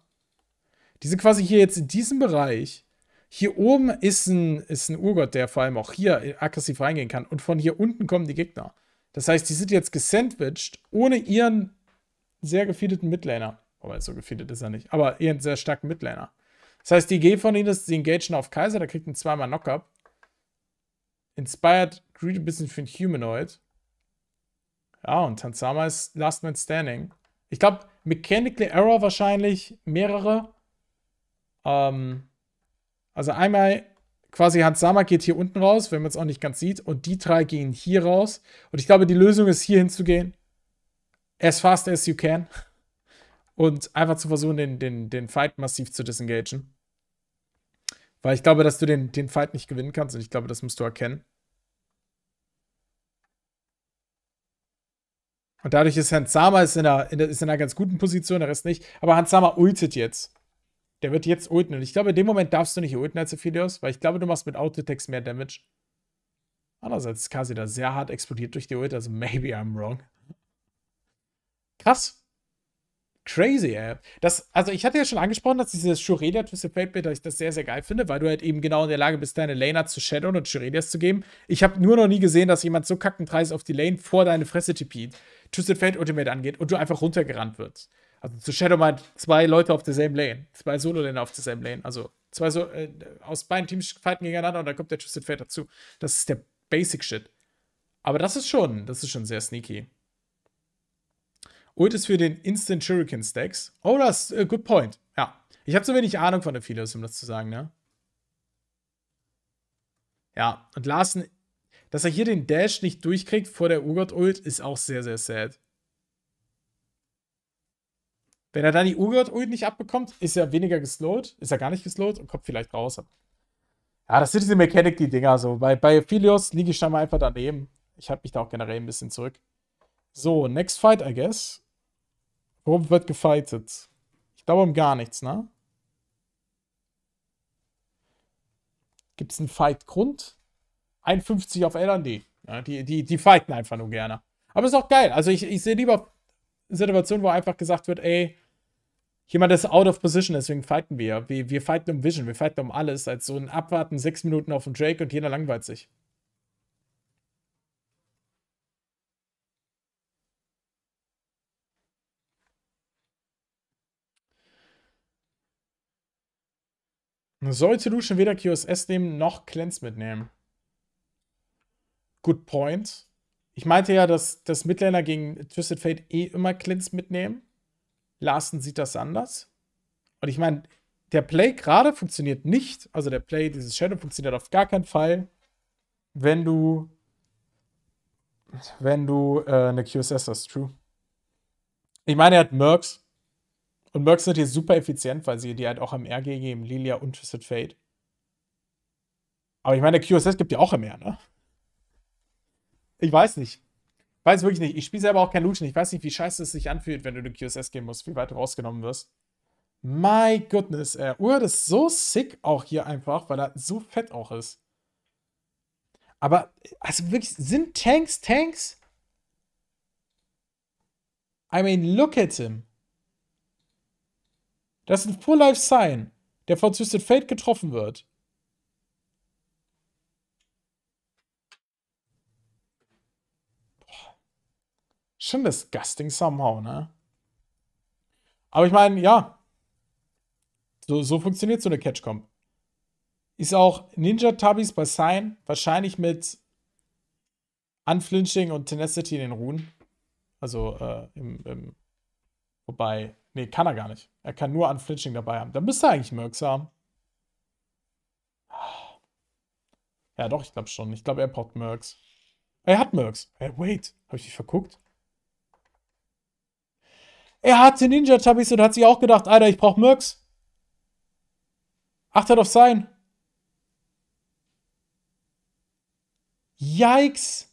Die sind quasi hier jetzt in diesem Bereich. Hier oben ist ein, ist ein Urgott, der vor allem auch hier aggressiv reingehen kann. Und von hier unten kommen die Gegner. Das heißt, die sind jetzt gesandwiched ohne ihren sehr gefeedeten Midlaner. Aber so gefeedet ist er nicht. Aber ihren sehr starken Midlaner. Das heißt, die G von ihnen ist, sie engagen auf Kaiser, Da kriegt einen zweimal Knockup. Inspired Greed ein bisschen für einen Humanoid. Ja, und Tanzama ist Last Man Standing. Ich glaube, Mechanical Error wahrscheinlich mehrere. Ähm, also einmal quasi Hansama geht hier unten raus, wenn man es auch nicht ganz sieht. Und die drei gehen hier raus. Und ich glaube, die Lösung ist, hier hinzugehen. As fast as you can. Und einfach zu versuchen, den, den, den Fight massiv zu disengagen. Weil ich glaube, dass du den, den Fight nicht gewinnen kannst. Und ich glaube, das musst du erkennen. Und dadurch ist Hans Sama ist in, einer, in, ist in einer ganz guten Position, der Rest nicht. Aber Hans Sama ultet jetzt. Der wird jetzt ulten. Und ich glaube, in dem Moment darfst du nicht ulten als Ophelios, weil ich glaube, du machst mit Autotext mehr Damage. Andererseits ist Kasi da sehr hart explodiert durch die Ult, also maybe I'm wrong. Krass. Crazy ey. Das, also ich hatte ja schon angesprochen, dass dieses Shurelia Twisted Fate Bild, dass ich das sehr, sehr geil finde, weil du halt eben genau in der Lage bist, deine Laner halt zu shadowen und Shurelias zu geben. Ich habe nur noch nie gesehen, dass jemand so kacken Preis auf die Lane vor deine Fresse tippiert, Twisted Fate Ultimate angeht und du einfach runtergerannt wirst. Also zu Shadow meint halt zwei Leute auf derselben Lane, zwei Solo-Laner auf derselben Lane. Also zwei so äh, aus beiden Teams fighten gegeneinander und dann kommt der Twisted Fate dazu. Das ist der Basic Shit. Aber das ist schon, das ist schon sehr sneaky. Ult ist für den Instant Shuriken Stacks. Oh, das ist äh, good point. Ja. Ich habe so wenig Ahnung von Aphelios, um das zu sagen, ne? Ja, und Larsen, dass er hier den Dash nicht durchkriegt vor der Urgott-Ult, ist auch sehr, sehr sad. Wenn er dann die Urgott-Ult nicht abbekommt, ist er weniger geslowt. Ist er gar nicht geslowt und kommt vielleicht raus. Ja, das sind diese Mechanik, die Dinger so. Bei, bei liege ich scheinbar einfach daneben. Ich halte mich da auch generell ein bisschen zurück. So, next fight, I guess. Worum wird gefightet? Ich glaube um gar nichts, ne? Gibt es einen Fight-Grund? 51 auf L&D. Ja, die, die, die fighten einfach nur gerne. Aber ist auch geil. Also ich, ich sehe lieber Situationen, wo einfach gesagt wird, ey, jemand ist out of position, deswegen fighten wir. Wir, wir fighten um Vision, wir fighten um alles, als so ein Abwarten, sechs Minuten auf den Drake und jeder langweilt sich. Sollte Lucian weder QSS nehmen noch Cleanse mitnehmen. Good point. Ich meinte ja, dass, dass Midlaner gegen Twisted Fate eh immer Cleanse mitnehmen. Larsen sieht das anders. Und ich meine, der Play gerade funktioniert nicht. Also der Play, dieses Shadow funktioniert auf gar keinen Fall, wenn du wenn du äh, eine QSS hast, true. Ich meine, er hat Mercs. Und Mercs sind hier super effizient, weil sie die halt auch MR geben, Lilia und Twisted Fate. Aber ich meine, QSS gibt ja auch MR, ne? Ich weiß nicht. Ich weiß wirklich nicht. Ich spiele selber auch kein Lucian. Ich weiß nicht, wie scheiße es sich anfühlt, wenn du den QSS gehen musst, wie weit du rausgenommen wirst. My goodness, ey. Ur, das ist so sick auch hier einfach, weil er so fett auch ist. Aber, also wirklich, sind Tanks Tanks? I mean, look at him. Das ist ein Full Life Sign, der von Twisted Fate getroffen wird. Schon disgusting somehow, ne? Aber ich meine, ja. So, so funktioniert so eine Catch-Comp. Ist auch Ninja Tubbies bei Sign wahrscheinlich mit Unflinching und Tenacity in den Ruhen. Also äh, im, im, wobei Nee, kann er gar nicht. Er kann nur Unflinching dabei haben. Dann bist du eigentlich Mercs Ja, doch, ich glaube schon. Ich glaube, er braucht Mercs. Er hat Mercs. Hey, äh, wait. Habe ich dich verguckt? Er hatte Ninja Tabis und hat sich auch gedacht, Alter, ich brauche Mercs. Achtet auf sein. Yikes.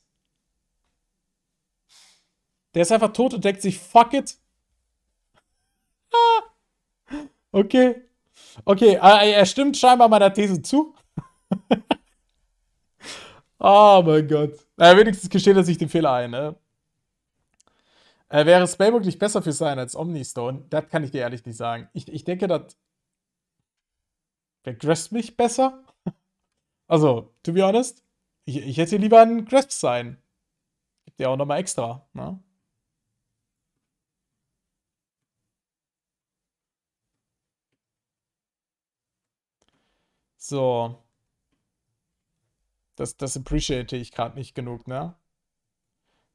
Der ist einfach tot und denkt sich, fuck it. Okay. Okay, ah, ah, er stimmt scheinbar meiner These zu. oh mein Gott. Naja, wenigstens gesteht er sich den Fehler ein, ne? Äh, wäre Spellbook nicht besser für sein als Omnistone? Das kann ich dir ehrlich nicht sagen. Ich, ich denke, das. Wäre Grasp nicht besser? also, to be honest, ich, ich hätte lieber ein Grasp sein. Gibt ja auch nochmal extra, ne? So. Das, das appreciate ich gerade nicht genug, ne?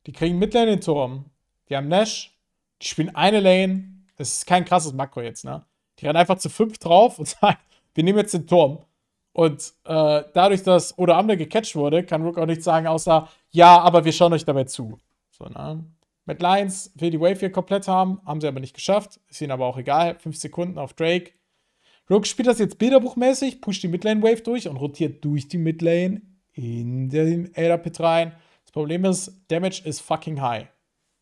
Die kriegen Midlane den Turm. Die haben Nash. Die spielen eine Lane. Das ist kein krasses Makro jetzt, ne? Die rennen einfach zu fünf drauf und sagen, wir nehmen jetzt den Turm. Und äh, dadurch, dass Oda Amne gecatcht wurde, kann Rook auch nichts sagen, außer, ja, aber wir schauen euch dabei zu. So, ne? Mit Lions will die Wave hier komplett haben, haben sie aber nicht geschafft. Ist ihnen aber auch egal. Fünf Sekunden auf Drake. Rogue spielt das jetzt bilderbuchmäßig, pusht die Midlane Wave durch und rotiert durch die Midlane in den Elder Pit rein. Das Problem ist, Damage ist fucking high.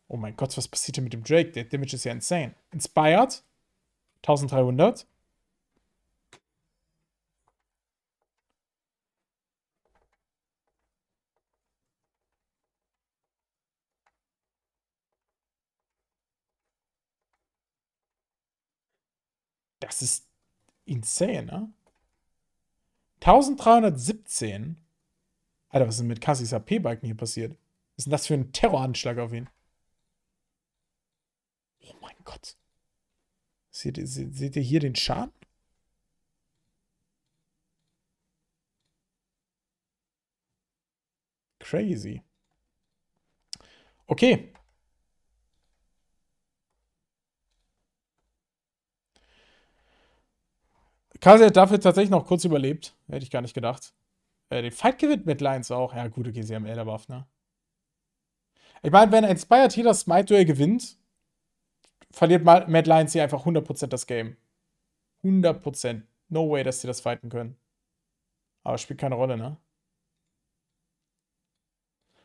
Oh mein Gott, was passiert denn mit dem Drake? Der Damage ist ja insane. Inspired, 1300. Das ist insane, ne? 1317. Alter, was ist denn mit Cassis AP-Balken hier passiert? Was ist denn das für ein Terroranschlag auf ihn? Oh mein Gott. Seht ihr, se seht ihr hier den Schaden? Crazy. Okay, Kasi hat dafür tatsächlich noch kurz überlebt. Hätte ich gar nicht gedacht. Äh, den Fight gewinnt mit Lions auch. Ja, gute GC am Elderbuff, ne? Ich meine, wenn ein Inspired das Smite-Duell gewinnt, verliert Mad Lions hier einfach 100% das Game. 100%. No way, dass sie das fighten können. Aber spielt keine Rolle, ne?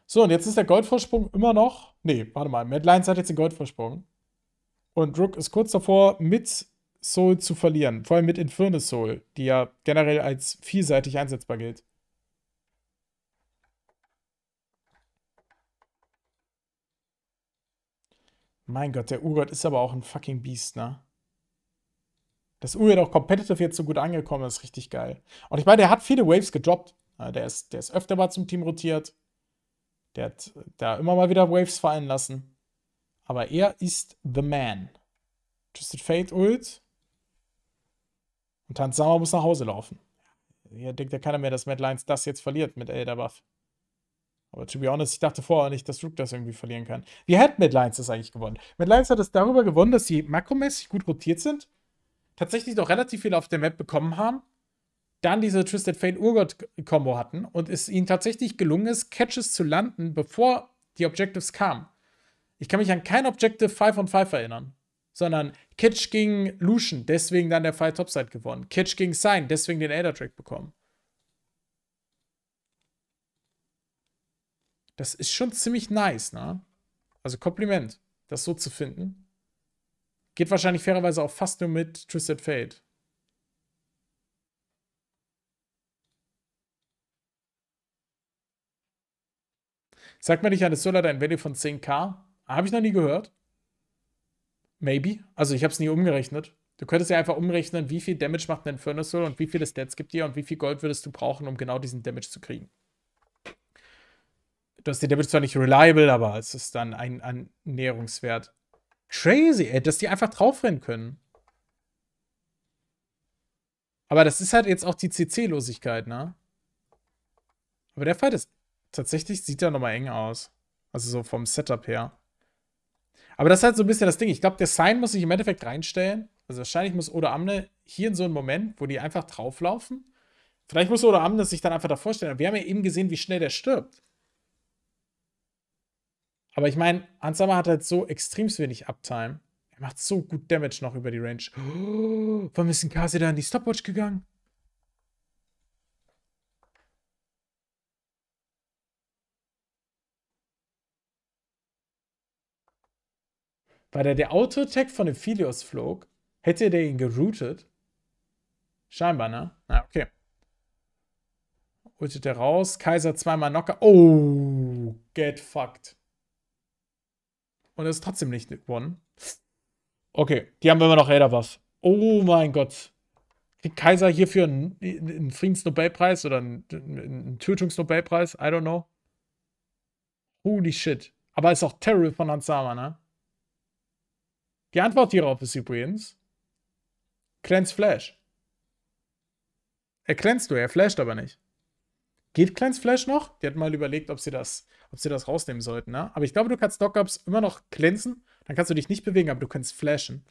So, und jetzt ist der Goldvorsprung immer noch. Nee, warte mal. Mad Lions hat jetzt den Goldvorsprung. Und Rook ist kurz davor, mit Soul zu verlieren. Vor allem mit Infernus Soul, die ja generell als vielseitig einsetzbar gilt. Mein Gott, der Urgott ist aber auch ein fucking Beast, ne? Dass Urgott auch competitive jetzt so gut angekommen ist, richtig geil. Und ich meine, der hat viele Waves gedroppt. Der ist, der ist öfter mal zum Team rotiert. Der hat da immer mal wieder Waves fallen lassen. Aber er ist the man. Twisted Fate Ult. Und Hans Sauer muss nach Hause laufen. Hier denkt ja keiner mehr, dass Mad Lions das jetzt verliert mit Elderbuff. Aber to be honest, ich dachte vorher nicht, dass Rook das irgendwie verlieren kann. Wie hat Mad Lions das eigentlich gewonnen? Mad Lions hat es darüber gewonnen, dass sie makromäßig gut rotiert sind, tatsächlich noch relativ viel auf der Map bekommen haben, dann diese Twisted Fate urgot kombo hatten und es ihnen tatsächlich gelungen ist, Catches zu landen, bevor die Objectives kamen. Ich kann mich an kein Objective 5 on 5 erinnern sondern Kitsch gegen Lucian, deswegen dann der Fight Topside gewonnen. Kitsch gegen Sign, deswegen den Elder Track bekommen. Das ist schon ziemlich nice, ne? Also Kompliment, das so zu finden. Geht wahrscheinlich fairerweise auch fast nur mit Twisted Fate. Sag mir nicht an, Solar dein Value von 10k? Habe ich noch nie gehört. Maybe. Also ich habe es nie umgerechnet. Du könntest ja einfach umrechnen, wie viel Damage macht ein Inferno Soul und wie viele Stats gibt dir und wie viel Gold würdest du brauchen, um genau diesen Damage zu kriegen. Du hast den Damage zwar nicht reliable, aber es ist dann ein Annäherungswert. Crazy, ey, dass die einfach draufrennen können. Aber das ist halt jetzt auch die CC-Losigkeit, ne? Aber der Fight ist tatsächlich, sieht da nochmal eng aus. Also so vom Setup her. Aber das ist halt so ein bisschen das Ding. Ich glaube, der Sign muss sich im Endeffekt reinstellen. Also wahrscheinlich muss Oda Amne hier in so einem Moment, wo die einfach drauflaufen, vielleicht muss Oda Amne sich dann einfach davor stellen. wir haben ja eben gesehen, wie schnell der stirbt. Aber ich meine, Ansama hat halt so extrem wenig Uptime. Er macht so gut Damage noch über die Range. Oh, warum ist denn Kase da in die Stopwatch gegangen? Weil da der auto attack von dem Philios flog, hätte der ihn geroutet. Scheinbar, ne? Na, okay. Ultet er raus. Kaiser zweimal Knocker. Oh, get fucked. Und es ist trotzdem nicht gewonnen. Okay, die haben immer noch Radarbuff. Oh mein Gott. Kriegt Kaiser hierfür einen, einen Friedensnobelpreis oder einen, einen Tötungsnobelpreis? I don't know. Holy shit. Aber ist auch Terrible von Hans Sama, ne? Die Antwort hierauf ist übrigens Clans Flash. Er glänzt du, er flasht aber nicht. Geht Clans Flash noch? Die hat mal überlegt, ob sie das, ob sie das rausnehmen sollten, ne? Aber ich glaube, du kannst Dockups immer noch glänzen. Dann kannst du dich nicht bewegen, aber du kannst flashen.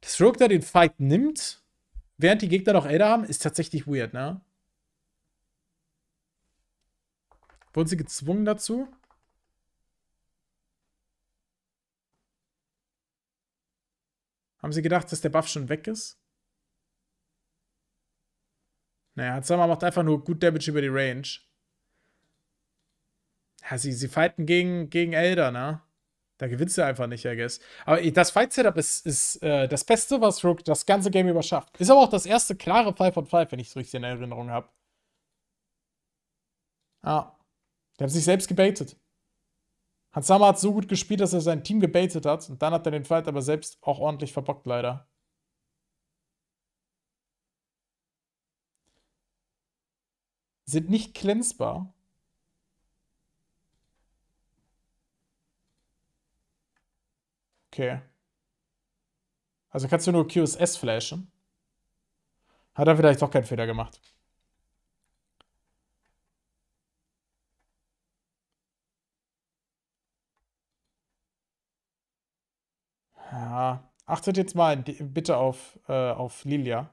Dass Rogue da den Fight nimmt, während die Gegner noch Elder haben, ist tatsächlich weird, ne? Wurden sie gezwungen dazu? Haben sie gedacht, dass der Buff schon weg ist? Naja, Hatsama macht einfach nur gut Damage über die Range. Ja, sie, sie fighten gegen, gegen Elder, ne? Da gewinnst du einfach nicht, I guess. Aber das Fight-Setup ist, ist äh, das Beste, was Rook das ganze Game überschafft. Ist aber auch das erste klare 5 von 5, wenn ich es richtig in Erinnerung habe. Ah. Die haben sich selbst gebaitet. Hans Sammer hat so gut gespielt, dass er sein Team gebaitet hat und dann hat er den Fight aber selbst auch ordentlich verbockt, leider. Sind nicht glänzbar. Okay. Also kannst du nur QSS flashen. Hat er vielleicht doch keinen Fehler gemacht. Ja, achtet jetzt mal bitte auf, äh, auf Lilia.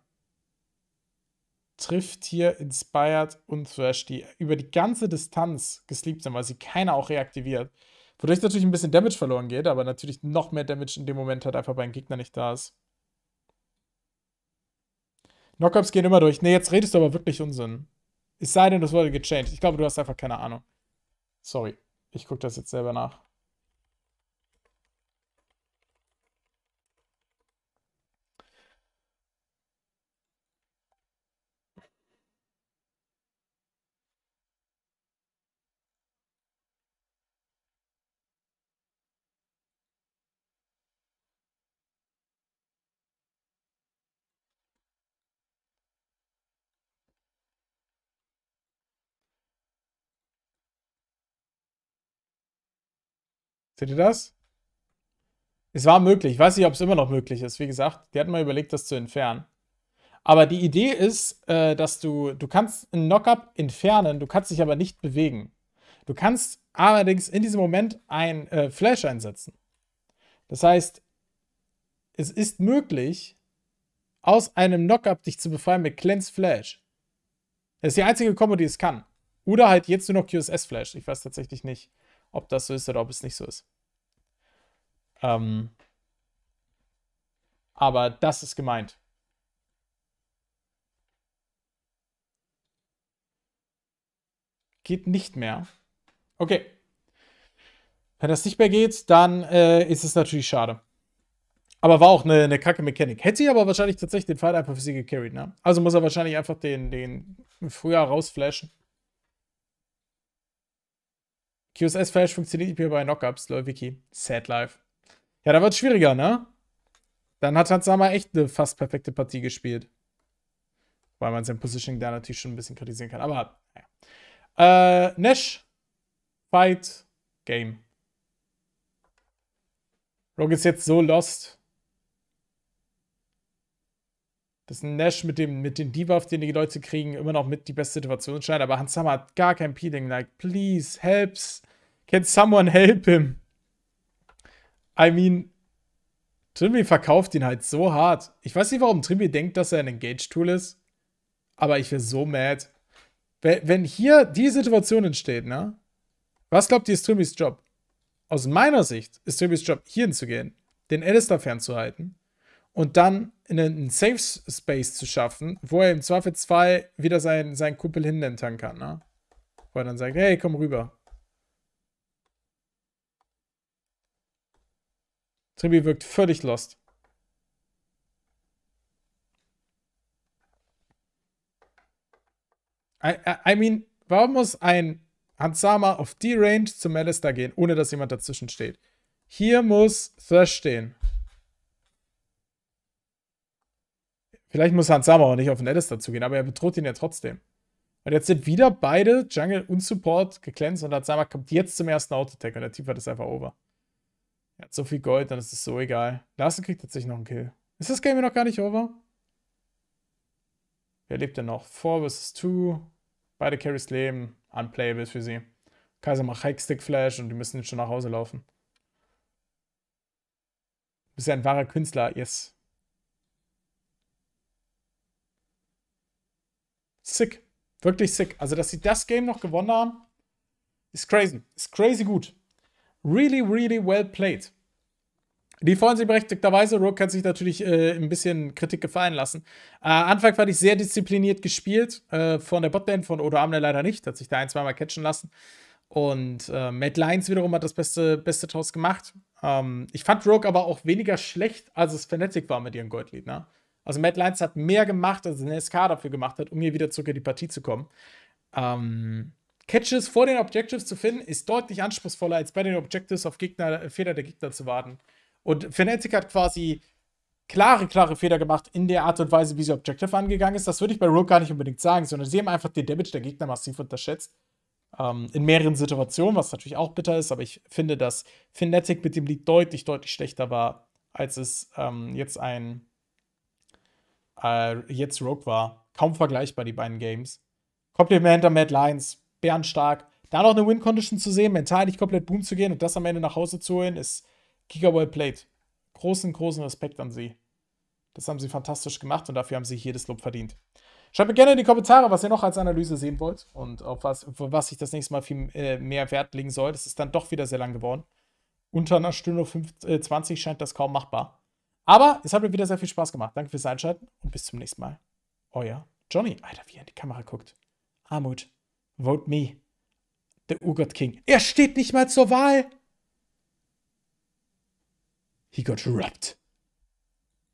Trifft hier Inspired und Thrash, die über die ganze Distanz gesleept sind, weil sie keiner auch reaktiviert. Wodurch natürlich ein bisschen Damage verloren geht, aber natürlich noch mehr Damage in dem Moment hat, einfach beim Gegner nicht da ist. Knockups gehen immer durch. Ne, jetzt redest du aber wirklich Unsinn. Es sei denn, das wurde gechanged. Ich glaube, du hast einfach keine Ahnung. Sorry. Ich gucke das jetzt selber nach. Seht ihr das? Es war möglich. Ich weiß nicht, ob es immer noch möglich ist. Wie gesagt, die hatten mal überlegt, das zu entfernen. Aber die Idee ist, äh, dass du, du kannst einen Knockup entfernen, du kannst dich aber nicht bewegen. Du kannst allerdings in diesem Moment ein äh, Flash einsetzen. Das heißt, es ist möglich, aus einem Knockup dich zu befreien mit Cleanse Flash. Das ist die einzige Kombo, die es kann. Oder halt jetzt nur noch QSS Flash. Ich weiß tatsächlich nicht, ob das so ist oder ob es nicht so ist. Ähm, aber das ist gemeint. Geht nicht mehr. Okay. Wenn das nicht mehr geht, dann äh, ist es natürlich schade. Aber war auch eine, eine kacke Mechanik. Hätte sie aber wahrscheinlich tatsächlich den Fight einfach für sie gecarried, ne? Also muss er wahrscheinlich einfach den, den früher rausflashen. QSS-Flash funktioniert nicht mehr bei Knockups, lol, Wiki. Sad life. Ja, da wird schwieriger, ne? Dann hat Hansama echt eine fast perfekte Partie gespielt. Weil man sein Positioning da natürlich schon ein bisschen kritisieren kann. Aber, naja. Äh, Nash, Fight, Game. Rogue ist jetzt so lost. Das Dass Nash mit dem mit den Debuff, den die Leute kriegen, immer noch mit die beste Situation scheint. Aber Hansama hat gar kein Peeling. Like, please, helps. Can someone help him? I mean, Trimby verkauft ihn halt so hart. Ich weiß nicht, warum Trimby denkt, dass er ein Engage-Tool ist, aber ich wäre so mad. Wenn hier die Situation entsteht, ne? Was glaubt ihr, ist Trimbys Job? Aus meiner Sicht ist Trimbys Job, hier hinzugehen, den Alistair fernzuhalten und dann in einen Safe Space zu schaffen, wo er im Zweifel 2 wieder seinen, seinen Kumpel hinlentern kann, ne? Wo er dann sagt, hey, komm rüber. Tribi wirkt völlig lost. I, I, I mean, warum muss ein Hansama auf die Range zum Mallister gehen, ohne dass jemand dazwischen steht? Hier muss Thresh stehen. Vielleicht muss Hansama auch nicht auf den Alistair zugehen, aber er bedroht ihn ja trotzdem. Und jetzt sind wieder beide Jungle und Support geklänzt und Hansama kommt jetzt zum ersten auto und der Tiefer ist einfach over. Er hat so viel Gold, dann ist es so egal. Larsen kriegt tatsächlich noch einen Kill. Ist das Game noch gar nicht over? Wer lebt denn noch? 4 vs 2. Beide Carries leben. Unplayable für sie. Kaiser macht Hexstick Flash und die müssen jetzt schon nach Hause laufen. Du bist ja ein wahrer Künstler, yes. Sick. Wirklich sick. Also, dass sie das Game noch gewonnen haben, ist crazy. Ist crazy gut. Really, really well played. Die freuen sich berechtigterweise. Rook hat sich natürlich äh, ein bisschen Kritik gefallen lassen. Äh, Anfang fand ich sehr diszipliniert gespielt. Äh, von der Botlane von Odo Amner leider nicht. Hat sich da ein, zweimal catchen lassen. Und äh, Matt Lyons wiederum hat das Beste, Beste draus gemacht. Ähm, ich fand Rogue aber auch weniger schlecht, als es Fnatic war mit ihren Goldliedner. Also Mad Lyons hat mehr gemacht, als es SK dafür gemacht hat, um hier wieder zurück in die Partie zu kommen. Ähm, Catches vor den Objectives zu finden, ist deutlich anspruchsvoller, als bei den Objectives auf Gegner, äh, Fehler der Gegner zu warten. Und Fnatic hat quasi klare, klare Fehler gemacht in der Art und Weise, wie sie Objective angegangen ist. Das würde ich bei Rogue gar nicht unbedingt sagen, sondern sie haben einfach den Damage der Gegner massiv unterschätzt. Ähm, in mehreren Situationen, was natürlich auch bitter ist, aber ich finde, dass Fnatic mit dem Lead deutlich, deutlich schlechter war, als es ähm, jetzt ein äh, jetzt Rogue war. Kaum vergleichbar, die beiden Games. Kompliment an Mad Lions bärenstark. Da noch eine Win-Condition zu sehen, mental nicht komplett boom zu gehen und das am Ende nach Hause zu holen, ist Gigawell Plate. Großen, großen Respekt an sie. Das haben sie fantastisch gemacht und dafür haben sie jedes Lob verdient. Schreibt mir gerne in die Kommentare, was ihr noch als Analyse sehen wollt und auf was, was ich das nächste Mal viel äh, mehr Wert legen soll. Das ist dann doch wieder sehr lang geworden. Unter einer Stunde 50, äh, 20 scheint das kaum machbar. Aber es hat mir wieder sehr viel Spaß gemacht. Danke fürs Einschalten und bis zum nächsten Mal. Euer Johnny. Alter, wie er in die Kamera guckt. Armut. Vote me. Der Urgott King. Er steht nicht mal zur Wahl. He got robbed.